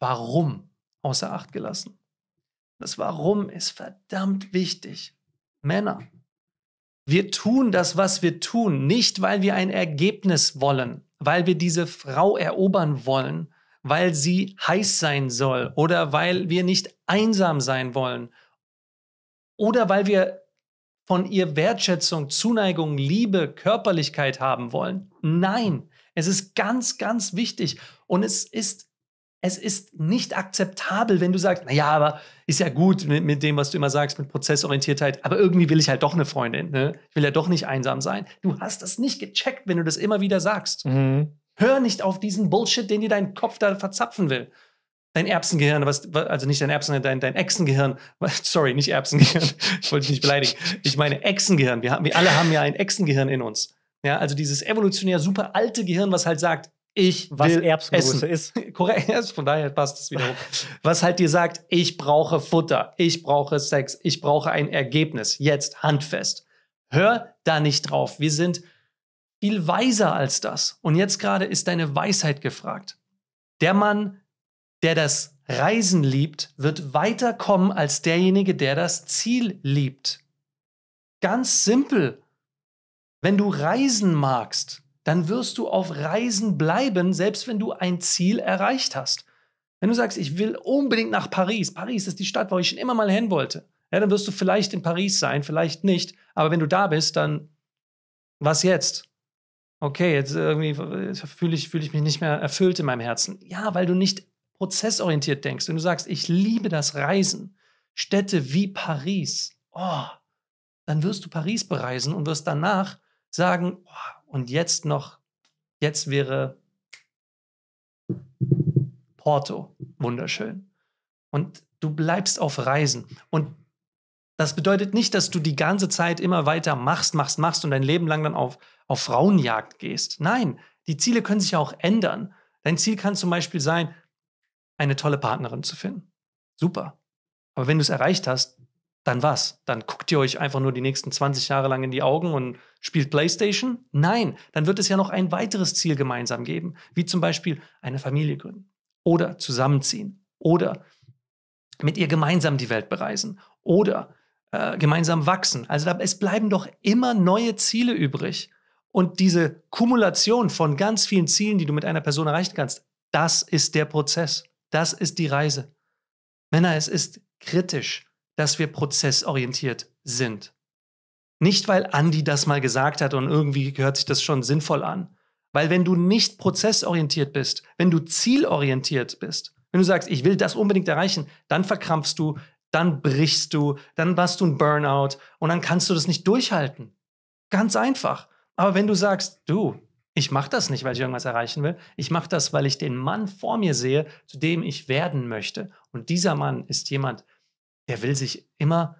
[SPEAKER 1] Warum außer Acht gelassen. Das Warum ist verdammt wichtig. Männer, wir tun das, was wir tun, nicht weil wir ein Ergebnis wollen, weil wir diese Frau erobern wollen, weil sie heiß sein soll oder weil wir nicht einsam sein wollen oder weil wir von ihr Wertschätzung, Zuneigung, Liebe, Körperlichkeit haben wollen. Nein, es ist ganz, ganz wichtig. Und es ist, es ist nicht akzeptabel, wenn du sagst, naja, aber ist ja gut mit, mit dem, was du immer sagst, mit Prozessorientiertheit, aber irgendwie will ich halt doch eine Freundin. Ne? Ich will ja doch nicht einsam sein. Du hast das nicht gecheckt, wenn du das immer wieder sagst. Mhm. Hör nicht auf diesen Bullshit, den dir dein Kopf da verzapfen will dein Erbsengehirn, was, also nicht dein Erbsengehirn, dein, dein Echsengehirn, sorry, nicht Erbsengehirn, ich wollte dich nicht beleidigen. Ich meine Echsengehirn. Wir, haben, wir alle haben ja ein Echsengehirn in uns. Ja, also dieses evolutionär super alte Gehirn, was halt sagt, ich was will Erbsengröße essen. ist. Korrekt, von daher passt es wiederum. was halt dir sagt, ich brauche Futter, ich brauche Sex, ich brauche ein Ergebnis, jetzt handfest. Hör da nicht drauf. Wir sind viel weiser als das. Und jetzt gerade ist deine Weisheit gefragt. Der Mann, der das Reisen liebt, wird weiterkommen als derjenige, der das Ziel liebt. Ganz simpel. Wenn du reisen magst, dann wirst du auf Reisen bleiben, selbst wenn du ein Ziel erreicht hast. Wenn du sagst, ich will unbedingt nach Paris, Paris ist die Stadt, wo ich schon immer mal hin wollte, ja, dann wirst du vielleicht in Paris sein, vielleicht nicht. Aber wenn du da bist, dann was jetzt? Okay, jetzt irgendwie fühle ich, fühl ich mich nicht mehr erfüllt in meinem Herzen. Ja, weil du nicht prozessorientiert denkst. Wenn du sagst, ich liebe das Reisen, Städte wie Paris, oh, dann wirst du Paris bereisen und wirst danach sagen, und jetzt noch, jetzt wäre Porto wunderschön. Und du bleibst auf Reisen. Und das bedeutet nicht, dass du die ganze Zeit immer weiter machst, machst, machst und dein Leben lang dann auf, auf Frauenjagd gehst. Nein, die Ziele können sich ja auch ändern. Dein Ziel kann zum Beispiel sein, eine tolle Partnerin zu finden. Super. Aber wenn du es erreicht hast, dann was? Dann guckt ihr euch einfach nur die nächsten 20 Jahre lang in die Augen und Spielt PlayStation? Nein, dann wird es ja noch ein weiteres Ziel gemeinsam geben, wie zum Beispiel eine Familie gründen oder zusammenziehen oder mit ihr gemeinsam die Welt bereisen oder äh, gemeinsam wachsen. Also es bleiben doch immer neue Ziele übrig. Und diese Kumulation von ganz vielen Zielen, die du mit einer Person erreichen kannst, das ist der Prozess. Das ist die Reise. Männer, es ist kritisch, dass wir prozessorientiert sind. Nicht, weil Andi das mal gesagt hat und irgendwie hört sich das schon sinnvoll an. Weil wenn du nicht prozessorientiert bist, wenn du zielorientiert bist, wenn du sagst, ich will das unbedingt erreichen, dann verkrampfst du, dann brichst du, dann machst du ein Burnout und dann kannst du das nicht durchhalten. Ganz einfach. Aber wenn du sagst, du, ich mache das nicht, weil ich irgendwas erreichen will, ich mache das, weil ich den Mann vor mir sehe, zu dem ich werden möchte. Und dieser Mann ist jemand, der will sich immer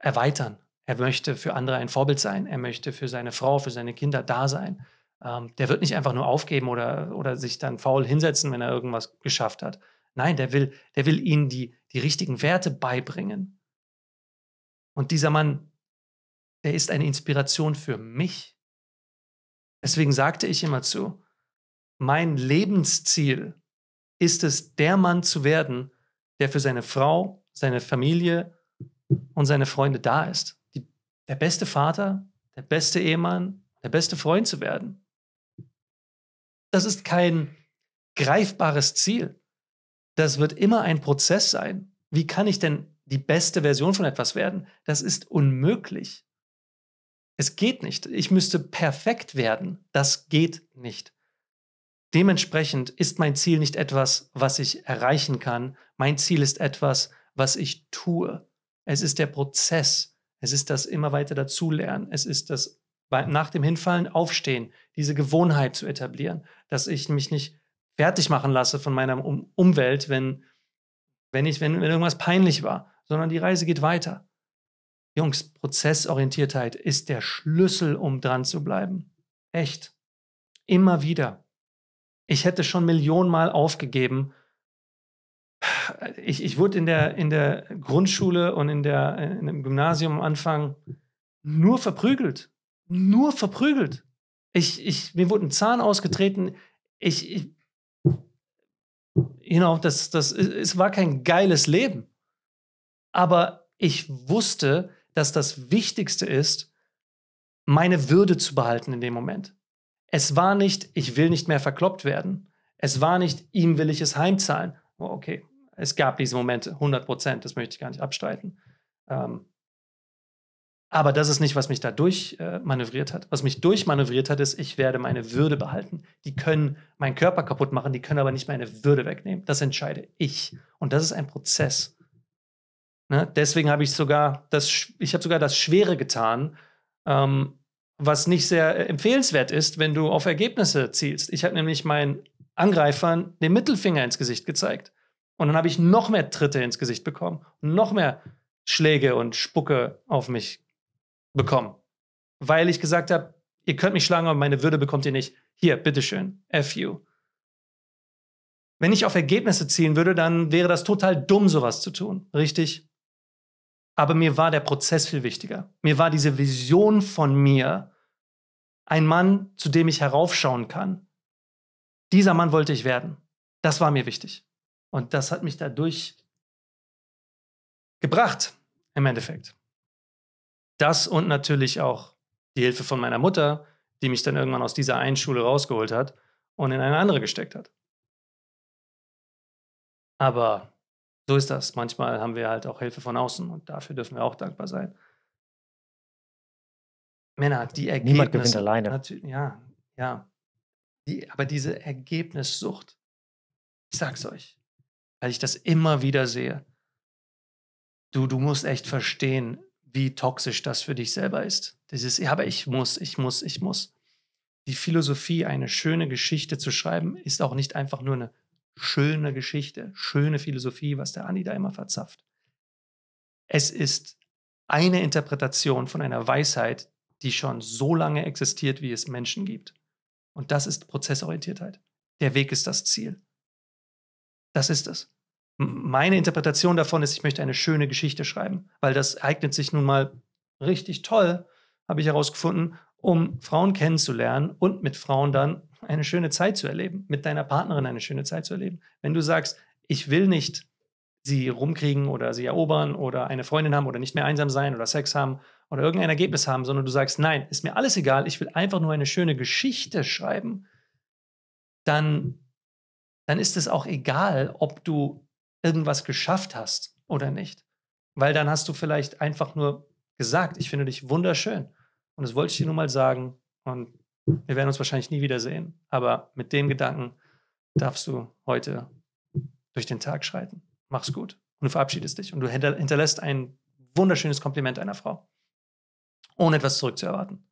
[SPEAKER 1] erweitern er möchte für andere ein Vorbild sein. Er möchte für seine Frau, für seine Kinder da sein. Ähm, der wird nicht einfach nur aufgeben oder, oder sich dann faul hinsetzen, wenn er irgendwas geschafft hat. Nein, der will, der will ihnen die, die richtigen Werte beibringen. Und dieser Mann, der ist eine Inspiration für mich. Deswegen sagte ich immer zu, mein Lebensziel ist es, der Mann zu werden, der für seine Frau, seine Familie und seine Freunde da ist der beste Vater, der beste Ehemann, der beste Freund zu werden. Das ist kein greifbares Ziel. Das wird immer ein Prozess sein. Wie kann ich denn die beste Version von etwas werden? Das ist unmöglich. Es geht nicht. Ich müsste perfekt werden. Das geht nicht. Dementsprechend ist mein Ziel nicht etwas, was ich erreichen kann. Mein Ziel ist etwas, was ich tue. Es ist der Prozess, es ist das immer weiter dazulernen. Es ist das nach dem Hinfallen aufstehen, diese Gewohnheit zu etablieren, dass ich mich nicht fertig machen lasse von meiner um Umwelt, wenn, wenn, ich, wenn, wenn irgendwas peinlich war, sondern die Reise geht weiter. Jungs, Prozessorientiertheit ist der Schlüssel, um dran zu bleiben. Echt. Immer wieder. Ich hätte schon Millionen Mal aufgegeben, ich, ich wurde in der, in der Grundschule und in der, äh, in, im Gymnasium am Anfang nur verprügelt. Nur verprügelt. Ich, ich, mir wurde ein Zahn ausgetreten. Ich, ich you know, das, das, es war kein geiles Leben. Aber ich wusste, dass das Wichtigste ist, meine Würde zu behalten in dem Moment. Es war nicht, ich will nicht mehr verkloppt werden. Es war nicht, ihm will ich es heimzahlen. Oh, okay, es gab diese Momente, 100 Prozent, das möchte ich gar nicht abstreiten. Ähm, aber das ist nicht, was mich da durchmanövriert äh, hat. Was mich durchmanövriert hat, ist, ich werde meine Würde behalten. Die können meinen Körper kaputt machen, die können aber nicht meine Würde wegnehmen. Das entscheide ich. Und das ist ein Prozess. Ne? Deswegen habe ich sogar das, ich habe sogar das Schwere getan, ähm, was nicht sehr äh, empfehlenswert ist, wenn du auf Ergebnisse zielst. Ich habe nämlich meinen Angreifern den Mittelfinger ins Gesicht gezeigt. Und dann habe ich noch mehr Tritte ins Gesicht bekommen noch mehr Schläge und Spucke auf mich bekommen, weil ich gesagt habe, ihr könnt mich schlagen, aber meine Würde bekommt ihr nicht. Hier, bitteschön, F you. Wenn ich auf Ergebnisse zielen würde, dann wäre das total dumm, sowas zu tun, richtig? Aber mir war der Prozess viel wichtiger. Mir war diese Vision von mir, ein Mann, zu dem ich heraufschauen kann. Dieser Mann wollte ich werden. Das war mir wichtig. Und das hat mich dadurch gebracht, im Endeffekt. Das und natürlich auch die Hilfe von meiner Mutter, die mich dann irgendwann aus dieser einen Schule rausgeholt hat und in eine andere gesteckt hat. Aber so ist das. Manchmal haben wir halt auch Hilfe von außen und dafür dürfen wir auch dankbar sein. Männer, die Ergebnisse. Niemand gewinnt alleine. Natürlich, ja, ja. Die, aber diese Ergebnissucht, ich sag's euch, weil ich das immer wieder sehe. Du, du musst echt verstehen, wie toxisch das für dich selber ist. Dieses, ja, aber ich muss, ich muss, ich muss. Die Philosophie, eine schöne Geschichte zu schreiben, ist auch nicht einfach nur eine schöne Geschichte, schöne Philosophie, was der Andi da immer verzapft. Es ist eine Interpretation von einer Weisheit, die schon so lange existiert, wie es Menschen gibt. Und das ist Prozessorientiertheit. Der Weg ist das Ziel. Das ist es. Meine Interpretation davon ist, ich möchte eine schöne Geschichte schreiben, weil das eignet sich nun mal richtig toll, habe ich herausgefunden, um Frauen kennenzulernen und mit Frauen dann eine schöne Zeit zu erleben, mit deiner Partnerin eine schöne Zeit zu erleben. Wenn du sagst, ich will nicht sie rumkriegen oder sie erobern oder eine Freundin haben oder nicht mehr einsam sein oder Sex haben oder irgendein Ergebnis haben, sondern du sagst, nein, ist mir alles egal, ich will einfach nur eine schöne Geschichte schreiben, dann dann ist es auch egal, ob du irgendwas geschafft hast oder nicht. Weil dann hast du vielleicht einfach nur gesagt, ich finde dich wunderschön. Und das wollte ich dir nur mal sagen. Und wir werden uns wahrscheinlich nie wiedersehen. Aber mit dem Gedanken darfst du heute durch den Tag schreiten. Mach's gut. Und du verabschiedest dich. Und du hinterlässt ein wunderschönes Kompliment einer Frau. Ohne etwas zurückzuerwarten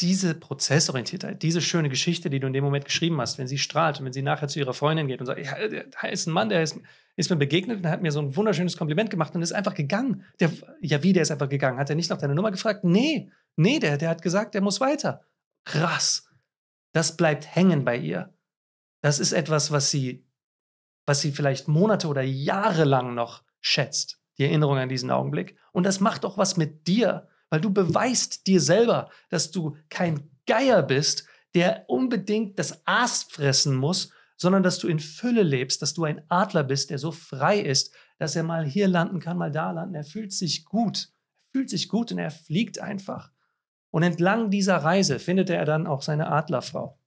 [SPEAKER 1] diese Prozessorientiertheit, diese schöne Geschichte, die du in dem Moment geschrieben hast, wenn sie strahlt und wenn sie nachher zu ihrer Freundin geht und sagt, ja, der ist ein Mann, der ist, ist, mir begegnet und hat mir so ein wunderschönes Kompliment gemacht und ist einfach gegangen. Der, ja, wie, der ist einfach gegangen? Hat er nicht nach deiner Nummer gefragt? Nee, nee, der, der hat gesagt, der muss weiter. Krass. Das bleibt hängen bei ihr. Das ist etwas, was sie, was sie vielleicht Monate oder Jahre lang noch schätzt. Die Erinnerung an diesen Augenblick. Und das macht auch was mit dir weil du beweist dir selber, dass du kein Geier bist, der unbedingt das Aas fressen muss, sondern dass du in Fülle lebst, dass du ein Adler bist, der so frei ist, dass er mal hier landen kann, mal da landen. Er fühlt sich gut, er fühlt sich gut und er fliegt einfach. Und entlang dieser Reise findet er dann auch seine Adlerfrau.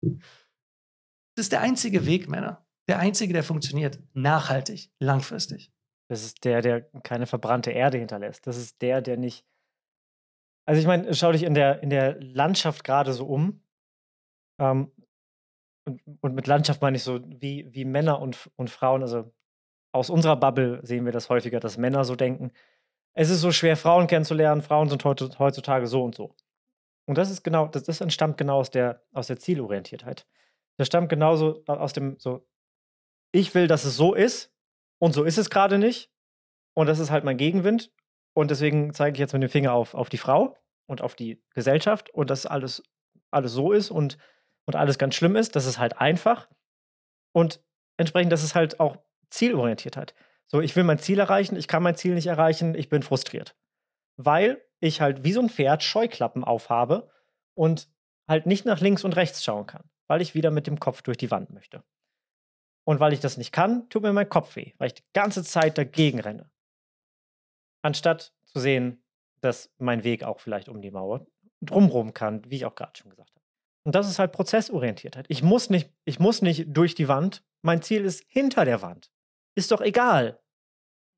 [SPEAKER 1] Das ist der einzige Weg, Männer. Der einzige, der funktioniert. Nachhaltig, langfristig. Das ist der,
[SPEAKER 2] der keine verbrannte Erde hinterlässt. Das ist der, der nicht. Also ich meine, schau dich in der, in der Landschaft gerade so um. Ähm, und, und, mit Landschaft meine ich so, wie, wie Männer und, und Frauen, also aus unserer Bubble sehen wir das häufiger, dass Männer so denken. Es ist so schwer, Frauen kennenzulernen, Frauen sind heutzutage so und so. Und das ist genau, das, das entstammt genau aus der, aus der Zielorientiertheit. Das stammt genauso äh, aus dem so, ich will, dass es so ist, und so ist es gerade nicht. Und das ist halt mein Gegenwind. Und deswegen zeige ich jetzt mit dem Finger auf, auf die Frau und auf die Gesellschaft und dass alles, alles so ist und, und alles ganz schlimm ist. Das ist halt einfach. Und entsprechend, dass es halt auch zielorientiert hat. So, ich will mein Ziel erreichen, ich kann mein Ziel nicht erreichen, ich bin frustriert. Weil ich halt wie so ein Pferd Scheuklappen aufhabe und halt nicht nach links und rechts schauen kann, weil ich wieder mit dem Kopf durch die Wand möchte. Und weil ich das nicht kann, tut mir mein Kopf weh, weil ich die ganze Zeit dagegen renne. Anstatt zu sehen, dass mein Weg auch vielleicht um die Mauer drumrum kann, wie ich auch gerade schon gesagt habe. Und das ist halt Prozessorientiertheit. Ich muss nicht, ich muss nicht durch die Wand. Mein Ziel ist hinter der Wand. Ist doch egal,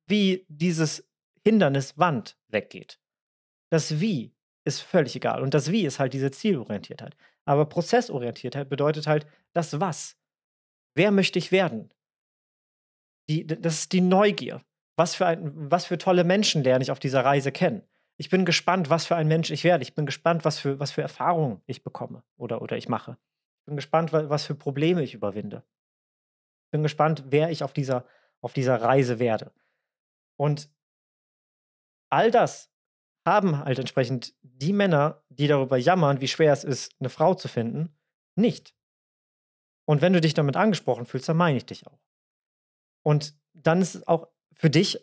[SPEAKER 2] wie dieses Hindernis Wand weggeht. Das Wie ist völlig egal. Und das Wie ist halt diese Zielorientiertheit. Aber Prozessorientiertheit bedeutet halt das Was. Wer möchte ich werden? Die, das ist die Neugier. Was für, ein, was für tolle Menschen lerne ich auf dieser Reise kennen? Ich bin gespannt, was für ein Mensch ich werde. Ich bin gespannt, was für, was für Erfahrungen ich bekomme oder, oder ich mache. Ich bin gespannt, was für Probleme ich überwinde. Ich bin gespannt, wer ich auf dieser, auf dieser Reise werde. Und all das haben halt entsprechend die Männer, die darüber jammern, wie schwer es ist, eine Frau zu finden, nicht. Und wenn du dich damit angesprochen fühlst, dann meine ich dich auch. Und dann ist es auch für dich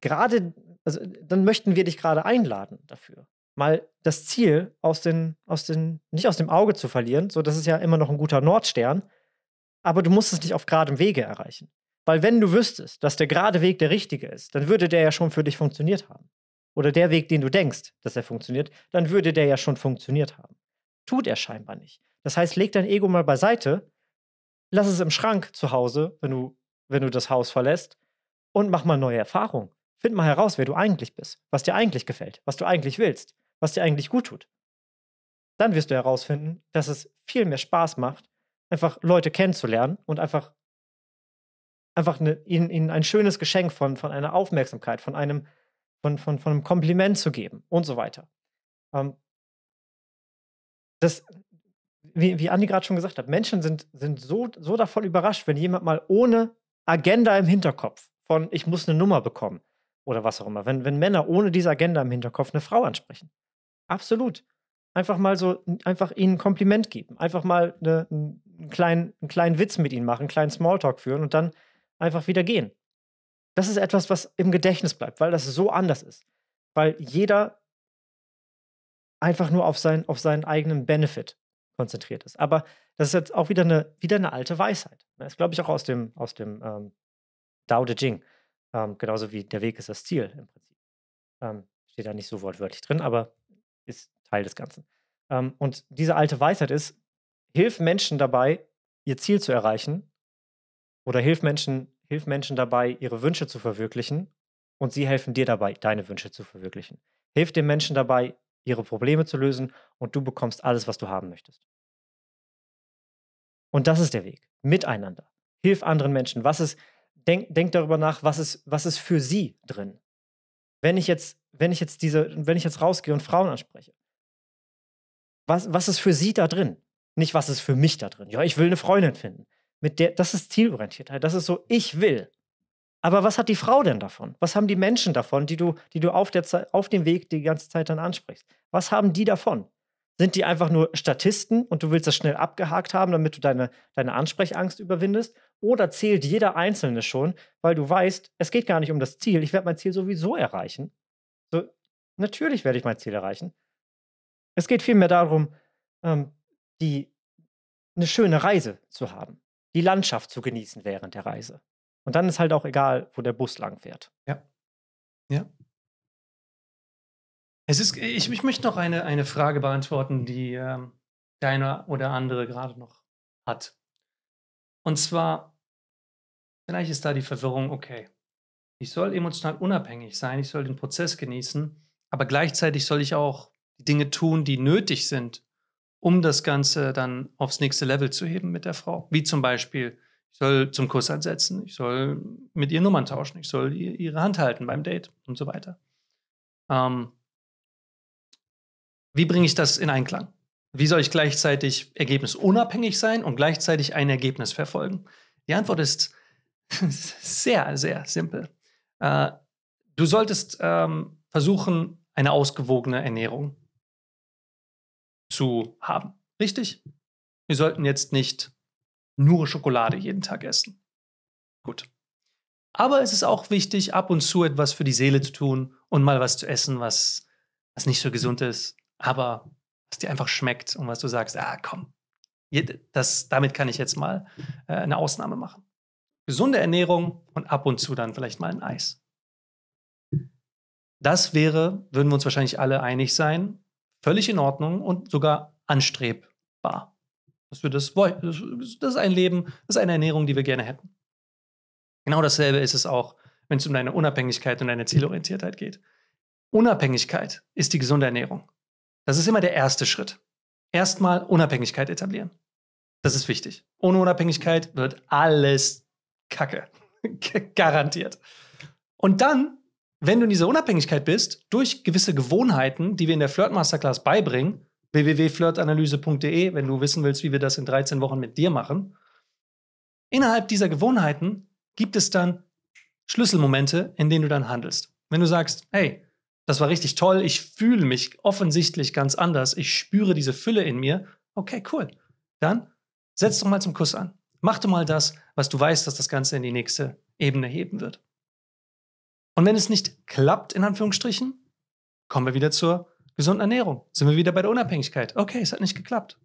[SPEAKER 2] gerade, also dann möchten wir dich gerade einladen dafür. Mal das Ziel aus den, aus den, nicht aus dem Auge zu verlieren, so das ist ja immer noch ein guter Nordstern, aber du musst es nicht auf geradem Wege erreichen. Weil wenn du wüsstest, dass der gerade Weg der richtige ist, dann würde der ja schon für dich funktioniert haben. Oder der Weg, den du denkst, dass er funktioniert, dann würde der ja schon funktioniert haben. Tut er scheinbar nicht. Das heißt, leg dein Ego mal beiseite lass es im Schrank zu Hause, wenn du, wenn du das Haus verlässt und mach mal neue Erfahrungen. Find mal heraus, wer du eigentlich bist, was dir eigentlich gefällt, was du eigentlich willst, was dir eigentlich gut tut. Dann wirst du herausfinden, dass es viel mehr Spaß macht, einfach Leute kennenzulernen und einfach, einfach eine, ihnen, ihnen ein schönes Geschenk von, von einer Aufmerksamkeit, von einem, von, von, von einem Kompliment zu geben und so weiter. Ähm, das, wie, wie Andi gerade schon gesagt hat, Menschen sind, sind so, so davon überrascht, wenn jemand mal ohne Agenda im Hinterkopf von ich muss eine Nummer bekommen oder was auch immer, wenn, wenn Männer ohne diese Agenda im Hinterkopf eine Frau ansprechen. Absolut. Einfach mal so, einfach ihnen ein Kompliment geben, einfach mal eine, einen, kleinen, einen kleinen Witz mit ihnen machen, einen kleinen Smalltalk führen und dann einfach wieder gehen. Das ist etwas, was im Gedächtnis bleibt, weil das so anders ist. Weil jeder einfach nur auf, sein, auf seinen eigenen Benefit konzentriert ist. Aber das ist jetzt auch wieder eine, wieder eine alte Weisheit. Das ne? ist, glaube ich auch aus dem, aus dem ähm, Dao De Jing. Ähm, genauso wie der Weg ist das Ziel im Prinzip. Ähm, steht da nicht so wortwörtlich drin, aber ist Teil des Ganzen. Ähm, und diese alte Weisheit ist, hilf Menschen dabei, ihr Ziel zu erreichen oder hilf Menschen, hilf Menschen dabei, ihre Wünsche zu verwirklichen und sie helfen dir dabei, deine Wünsche zu verwirklichen. Hilf den Menschen dabei, ihre Probleme zu lösen und du bekommst alles, was du haben möchtest. Und das ist der Weg. Miteinander. Hilf anderen Menschen. Was ist, denk, denk darüber nach, was ist, was ist für sie drin. Wenn ich jetzt, wenn ich jetzt diese, wenn ich jetzt rausgehe und Frauen anspreche, was, was ist für sie da drin? Nicht, was ist für mich da drin. Ja, ich will eine Freundin finden. Mit der, das ist Zielorientiertheit. Das ist so, ich will. Aber was hat die Frau denn davon? Was haben die Menschen davon, die du, die du auf, der auf dem Weg die ganze Zeit dann ansprichst? Was haben die davon? Sind die einfach nur Statisten und du willst das schnell abgehakt haben, damit du deine, deine Ansprechangst überwindest? Oder zählt jeder Einzelne schon, weil du weißt, es geht gar nicht um das Ziel, ich werde mein Ziel sowieso erreichen. So, natürlich werde ich mein Ziel erreichen. Es geht vielmehr darum, ähm, die, eine schöne Reise zu haben, die Landschaft zu genießen während der Reise. Und dann ist halt auch egal, wo der Bus lang fährt.
[SPEAKER 1] Ja. Ja. Es ist, ich, ich möchte noch eine, eine Frage beantworten, die ähm, der eine oder andere gerade noch hat. Und zwar, vielleicht ist da die Verwirrung, okay, ich soll emotional unabhängig sein, ich soll den Prozess genießen, aber gleichzeitig soll ich auch die Dinge tun, die nötig sind, um das Ganze dann aufs nächste Level zu heben mit der Frau. Wie zum Beispiel soll zum Kuss ansetzen, ich soll mit ihr Nummern tauschen, ich soll ihr, ihre Hand halten beim Date und so weiter. Ähm, wie bringe ich das in Einklang? Wie soll ich gleichzeitig ergebnisunabhängig sein und gleichzeitig ein Ergebnis verfolgen? Die Antwort ist sehr, sehr simpel. Äh, du solltest ähm, versuchen, eine ausgewogene Ernährung zu haben. Richtig? Wir sollten jetzt nicht nur Schokolade jeden Tag essen. Gut. Aber es ist auch wichtig, ab und zu etwas für die Seele zu tun und mal was zu essen, was, was nicht so gesund ist, aber was dir einfach schmeckt und was du sagst, ah komm, das, damit kann ich jetzt mal äh, eine Ausnahme machen. Gesunde Ernährung und ab und zu dann vielleicht mal ein Eis. Das wäre, würden wir uns wahrscheinlich alle einig sein, völlig in Ordnung und sogar anstrebbar dass wir das wollen. Das ist ein Leben, das ist eine Ernährung, die wir gerne hätten. Genau dasselbe ist es auch, wenn es um deine Unabhängigkeit und deine Zielorientiertheit geht. Unabhängigkeit ist die gesunde Ernährung. Das ist immer der erste Schritt. Erstmal Unabhängigkeit etablieren. Das ist wichtig. Ohne Unabhängigkeit wird alles Kacke. Garantiert. Und dann, wenn du in dieser Unabhängigkeit bist, durch gewisse Gewohnheiten, die wir in der Flirt Masterclass beibringen, www.flirtanalyse.de, wenn du wissen willst, wie wir das in 13 Wochen mit dir machen. Innerhalb dieser Gewohnheiten gibt es dann Schlüsselmomente, in denen du dann handelst. Wenn du sagst, hey, das war richtig toll, ich fühle mich offensichtlich ganz anders, ich spüre diese Fülle in mir, okay, cool. Dann setz doch mal zum Kuss an. Mach doch mal das, was du weißt, dass das Ganze in die nächste Ebene heben wird. Und wenn es nicht klappt, in Anführungsstrichen, kommen wir wieder zur Gesunde Ernährung. Sind wir wieder bei der Unabhängigkeit. Okay, es hat nicht geklappt.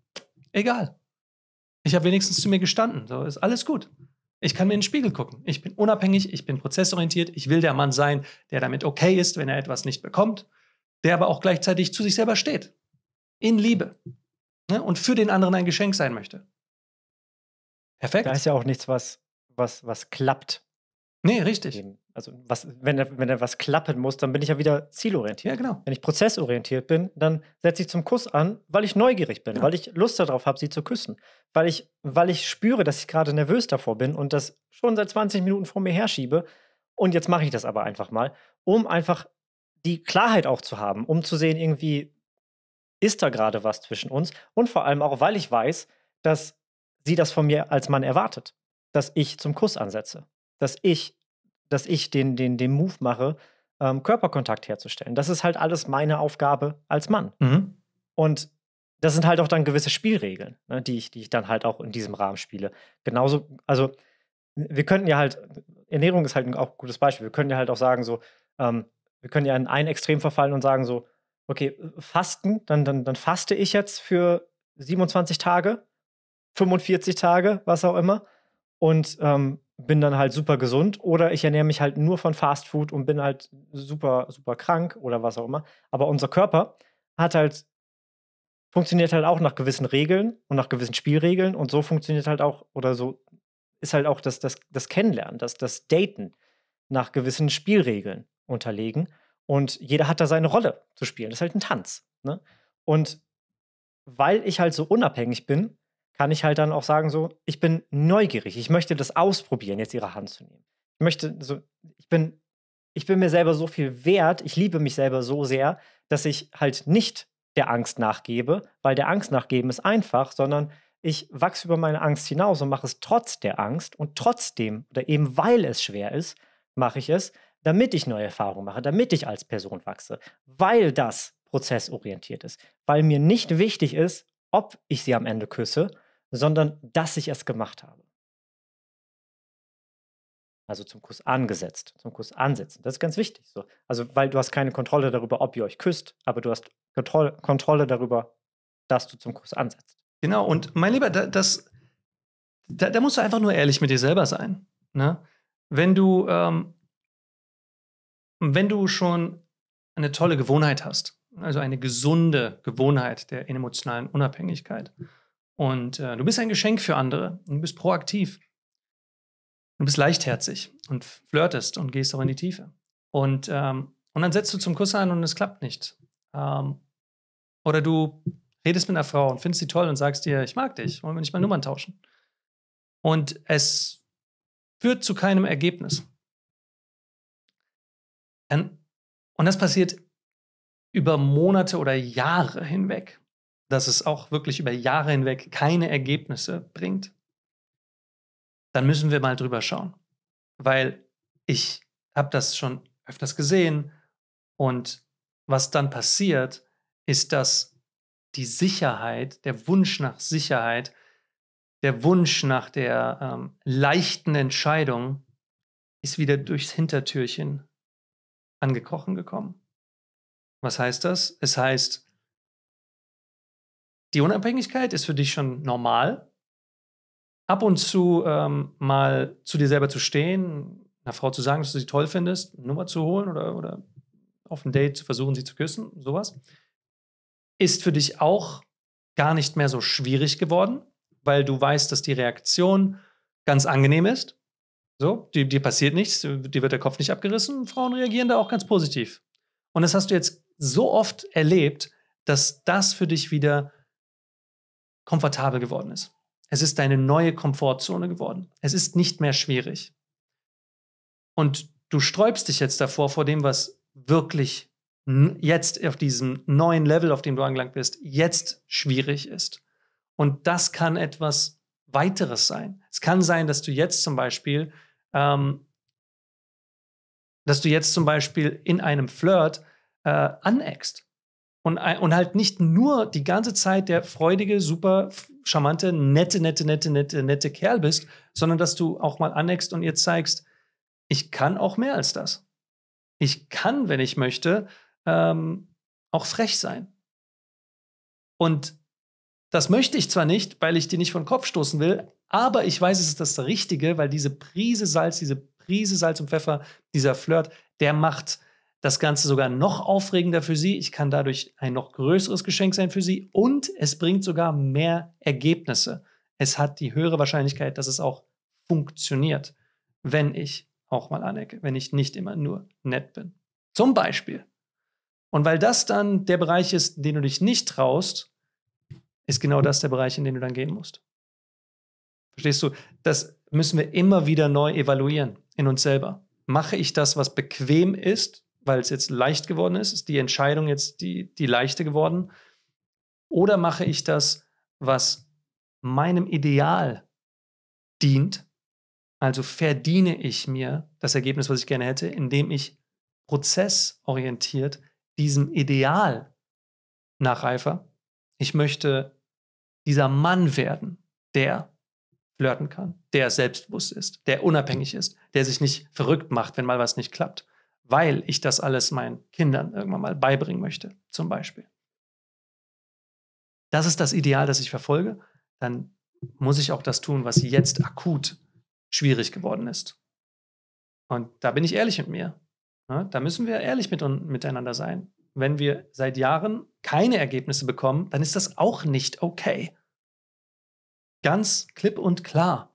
[SPEAKER 1] Egal. Ich habe wenigstens zu mir gestanden. So ist alles gut. Ich kann mir in den Spiegel gucken. Ich bin unabhängig, ich bin prozessorientiert. Ich will der Mann sein, der damit okay ist, wenn er etwas nicht bekommt, der aber auch gleichzeitig zu sich selber steht. In Liebe. Ne? Und für den anderen ein Geschenk sein möchte. Perfekt. Da ist ja auch nichts, was, was, was klappt. Nee, richtig. Eben.
[SPEAKER 2] Also was, wenn, er, wenn was klappen muss, dann bin ich ja wieder zielorientiert. Ja, genau. Wenn ich prozessorientiert bin, dann setze ich zum Kuss an, weil ich neugierig bin, ja. Genau. weil ich Lust darauf habe, sie zu küssen. Weil ich, weil ich spüre, dass ich gerade nervös davor bin und das schon seit 20 Minuten vor mir herschiebe. Und jetzt mache ich das aber einfach mal, um einfach die Klarheit auch zu haben, um zu sehen, irgendwie ist da gerade was zwischen uns. Und vor allem auch, weil ich weiß, dass sie das von mir als Mann erwartet, dass ich zum Kuss ansetze dass ich, dass ich den, den, den Move mache, ähm, Körperkontakt herzustellen. Das ist halt alles meine Aufgabe als Mann. Mhm. Und das sind halt auch dann gewisse Spielregeln, ne, die, ich, die ich dann halt auch in diesem Rahmen spiele. Genauso, also wir könnten ja halt, Ernährung ist halt auch ein gutes Beispiel, wir können ja halt auch sagen, so, ähm, wir können ja in ein Extrem verfallen und sagen, so, okay, äh, fasten, dann, dann, dann faste ich jetzt für 27 Tage, 45 Tage, was auch immer. Und ähm, bin dann halt super gesund oder ich ernähre mich halt nur von Fast Food und bin halt super, super krank oder was auch immer. Aber unser Körper hat halt, funktioniert halt auch nach gewissen Regeln und nach gewissen Spielregeln und so funktioniert halt auch, oder so ist halt auch das, das, das Kennenlernen, das, das Daten nach gewissen Spielregeln unterlegen. Und jeder hat da seine Rolle zu spielen. Das ist halt ein Tanz. Ne? Und weil ich halt so unabhängig bin, kann ich halt dann auch sagen, so, ich bin neugierig, ich möchte das ausprobieren, jetzt ihre Hand zu nehmen. Ich möchte, so, ich bin, ich bin mir selber so viel wert, ich liebe mich selber so sehr, dass ich halt nicht der Angst nachgebe, weil der Angst nachgeben ist einfach, sondern ich wachse über meine Angst hinaus und mache es trotz der Angst und trotzdem oder eben weil es schwer ist, mache ich es, damit ich neue Erfahrungen mache, damit ich als Person wachse, weil das prozessorientiert ist, weil mir nicht wichtig ist, ob ich sie am Ende küsse, sondern dass ich es gemacht habe. Also zum Kuss angesetzt, zum Kuss ansetzen. Das ist ganz wichtig. So. Also, weil du hast keine Kontrolle darüber, ob ihr euch küsst, aber du hast
[SPEAKER 1] Kontroll Kontrolle darüber, dass du zum Kuss ansetzt. Genau, und mein Lieber, da, das, da, da musst du einfach nur ehrlich mit dir selber sein. Ne? Wenn du, ähm, wenn du schon eine tolle Gewohnheit hast, also eine gesunde Gewohnheit der emotionalen Unabhängigkeit, und äh, du bist ein Geschenk für andere. Und Du bist proaktiv. Du bist leichtherzig und flirtest und gehst auch in die Tiefe. Und, ähm, und dann setzt du zum Kuss ein und es klappt nicht. Ähm, oder du redest mit einer Frau und findest sie toll und sagst dir, ich mag dich, wollen wir nicht mal Nummern tauschen? Und es führt zu keinem Ergebnis. Ähm, und das passiert über Monate oder Jahre hinweg dass es auch wirklich über Jahre hinweg keine Ergebnisse bringt, dann müssen wir mal drüber schauen. Weil ich habe das schon öfters gesehen und was dann passiert, ist, dass die Sicherheit, der Wunsch nach Sicherheit, der Wunsch nach der ähm, leichten Entscheidung ist wieder durchs Hintertürchen angekrochen gekommen. Was heißt das? Es heißt, die Unabhängigkeit ist für dich schon normal. Ab und zu ähm, mal zu dir selber zu stehen, einer Frau zu sagen, dass du sie toll findest, eine Nummer zu holen oder, oder auf ein Date zu versuchen, sie zu küssen, sowas, ist für dich auch gar nicht mehr so schwierig geworden, weil du weißt, dass die Reaktion ganz angenehm ist. So, dir, dir passiert nichts, dir wird der Kopf nicht abgerissen. Frauen reagieren da auch ganz positiv. Und das hast du jetzt so oft erlebt, dass das für dich wieder komfortabel geworden ist. Es ist deine neue Komfortzone geworden. Es ist nicht mehr schwierig. Und du sträubst dich jetzt davor, vor dem, was wirklich jetzt auf diesem neuen Level, auf dem du angelangt bist, jetzt schwierig ist. Und das kann etwas weiteres sein. Es kann sein, dass du jetzt zum Beispiel, ähm, dass du jetzt zum Beispiel in einem Flirt äh, aneckst und, äh, und halt nicht nur die ganze Zeit der freudige, super charmante, nette, nette, nette, nette, nette Kerl bist, sondern dass du auch mal anneckst und ihr zeigst, ich kann auch mehr als das. Ich kann, wenn ich möchte, ähm, auch frech sein. Und das möchte ich zwar nicht, weil ich dir nicht von Kopf stoßen will, aber ich weiß, es ist das Richtige, weil diese Prise Salz, diese Prise Salz und Pfeffer, dieser Flirt, der macht, das Ganze sogar noch aufregender für Sie. Ich kann dadurch ein noch größeres Geschenk sein für Sie und es bringt sogar mehr Ergebnisse. Es hat die höhere Wahrscheinlichkeit, dass es auch funktioniert, wenn ich auch mal anecke, wenn ich nicht immer nur nett bin. Zum Beispiel. Und weil das dann der Bereich ist, in den du dich nicht traust, ist genau das der Bereich, in den du dann gehen musst. Verstehst du? Das müssen wir immer wieder neu evaluieren in uns selber. Mache ich das, was bequem ist, weil es jetzt leicht geworden ist? Ist die Entscheidung jetzt die, die leichte geworden? Oder mache ich das, was meinem Ideal dient? Also verdiene ich mir das Ergebnis, was ich gerne hätte, indem ich prozessorientiert diesem Ideal nachreife. Ich möchte dieser Mann werden, der flirten kann, der selbstbewusst ist, der unabhängig ist, der sich nicht verrückt macht, wenn mal was nicht klappt weil ich das alles meinen Kindern irgendwann mal beibringen möchte, zum Beispiel. Das ist das Ideal, das ich verfolge. Dann muss ich auch das tun, was jetzt akut schwierig geworden ist. Und da bin ich ehrlich mit mir. Ne? Da müssen wir ehrlich mit und, miteinander sein. Wenn wir seit Jahren keine Ergebnisse bekommen, dann ist das auch nicht okay. Ganz klipp und klar.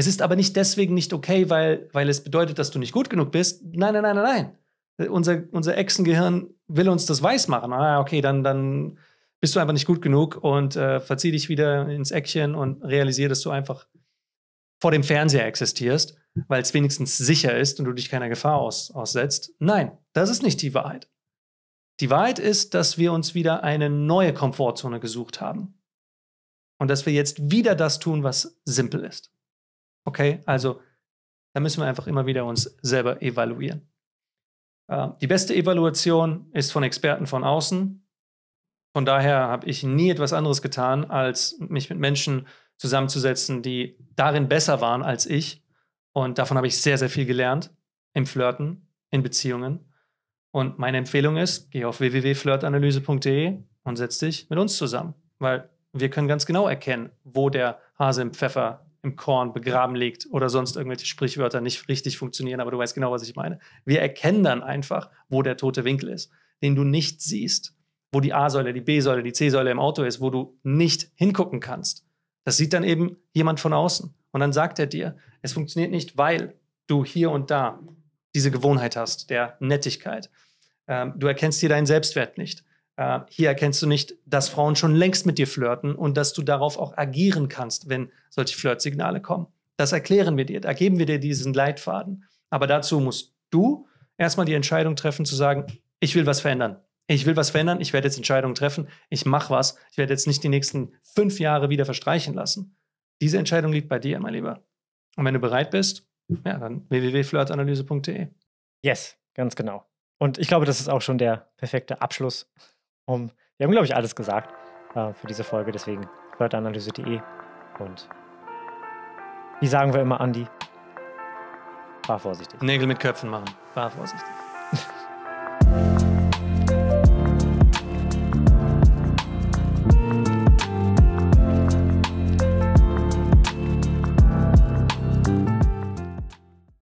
[SPEAKER 1] Es ist aber nicht deswegen nicht okay, weil, weil es bedeutet, dass du nicht gut genug bist. Nein, nein, nein, nein, nein. Unser, unser Echsengehirn will uns das weiß machen. Ah, okay, dann, dann bist du einfach nicht gut genug und äh, verzieh dich wieder ins Eckchen und realisiere, dass du einfach vor dem Fernseher existierst, weil es wenigstens sicher ist und du dich keiner Gefahr aus, aussetzt. Nein, das ist nicht die Wahrheit. Die Wahrheit ist, dass wir uns wieder eine neue Komfortzone gesucht haben und dass wir jetzt wieder das tun, was simpel ist. Okay, also da müssen wir einfach immer wieder uns selber evaluieren. Ähm, die beste Evaluation ist von Experten von außen. Von daher habe ich nie etwas anderes getan, als mich mit Menschen zusammenzusetzen, die darin besser waren als ich. Und davon habe ich sehr, sehr viel gelernt im Flirten, in Beziehungen. Und meine Empfehlung ist, geh auf www.flirtanalyse.de und setz dich mit uns zusammen, weil wir können ganz genau erkennen, wo der Hase im Pfeffer im Korn begraben liegt oder sonst irgendwelche Sprichwörter nicht richtig funktionieren, aber du weißt genau, was ich meine. Wir erkennen dann einfach, wo der tote Winkel ist, den du nicht siehst, wo die A-Säule, die B-Säule, die C-Säule im Auto ist, wo du nicht hingucken kannst. Das sieht dann eben jemand von außen. Und dann sagt er dir, es funktioniert nicht, weil du hier und da diese Gewohnheit hast, der Nettigkeit. Ähm, du erkennst dir deinen Selbstwert nicht. Äh, hier erkennst du nicht, dass Frauen schon längst mit dir flirten und dass du darauf auch agieren kannst, wenn solche Flirtsignale kommen. Das erklären wir dir, da geben wir dir diesen Leitfaden. Aber dazu musst du erstmal die Entscheidung treffen zu sagen, ich will was verändern. Ich will was verändern, ich werde jetzt Entscheidungen treffen, ich mache was, ich werde jetzt nicht die nächsten fünf Jahre wieder verstreichen lassen. Diese Entscheidung liegt bei dir, mein Lieber. Und wenn du bereit bist, ja, dann www.flirtanalyse.de. Yes, ganz genau. Und ich glaube, das ist auch schon der perfekte Abschluss um,
[SPEAKER 2] wir haben, glaube ich, alles gesagt äh, für diese Folge. Deswegen wörteranalyse.de und wie sagen wir immer, Andi,
[SPEAKER 1] war vorsichtig. Nägel mit Köpfen machen. War vorsichtig.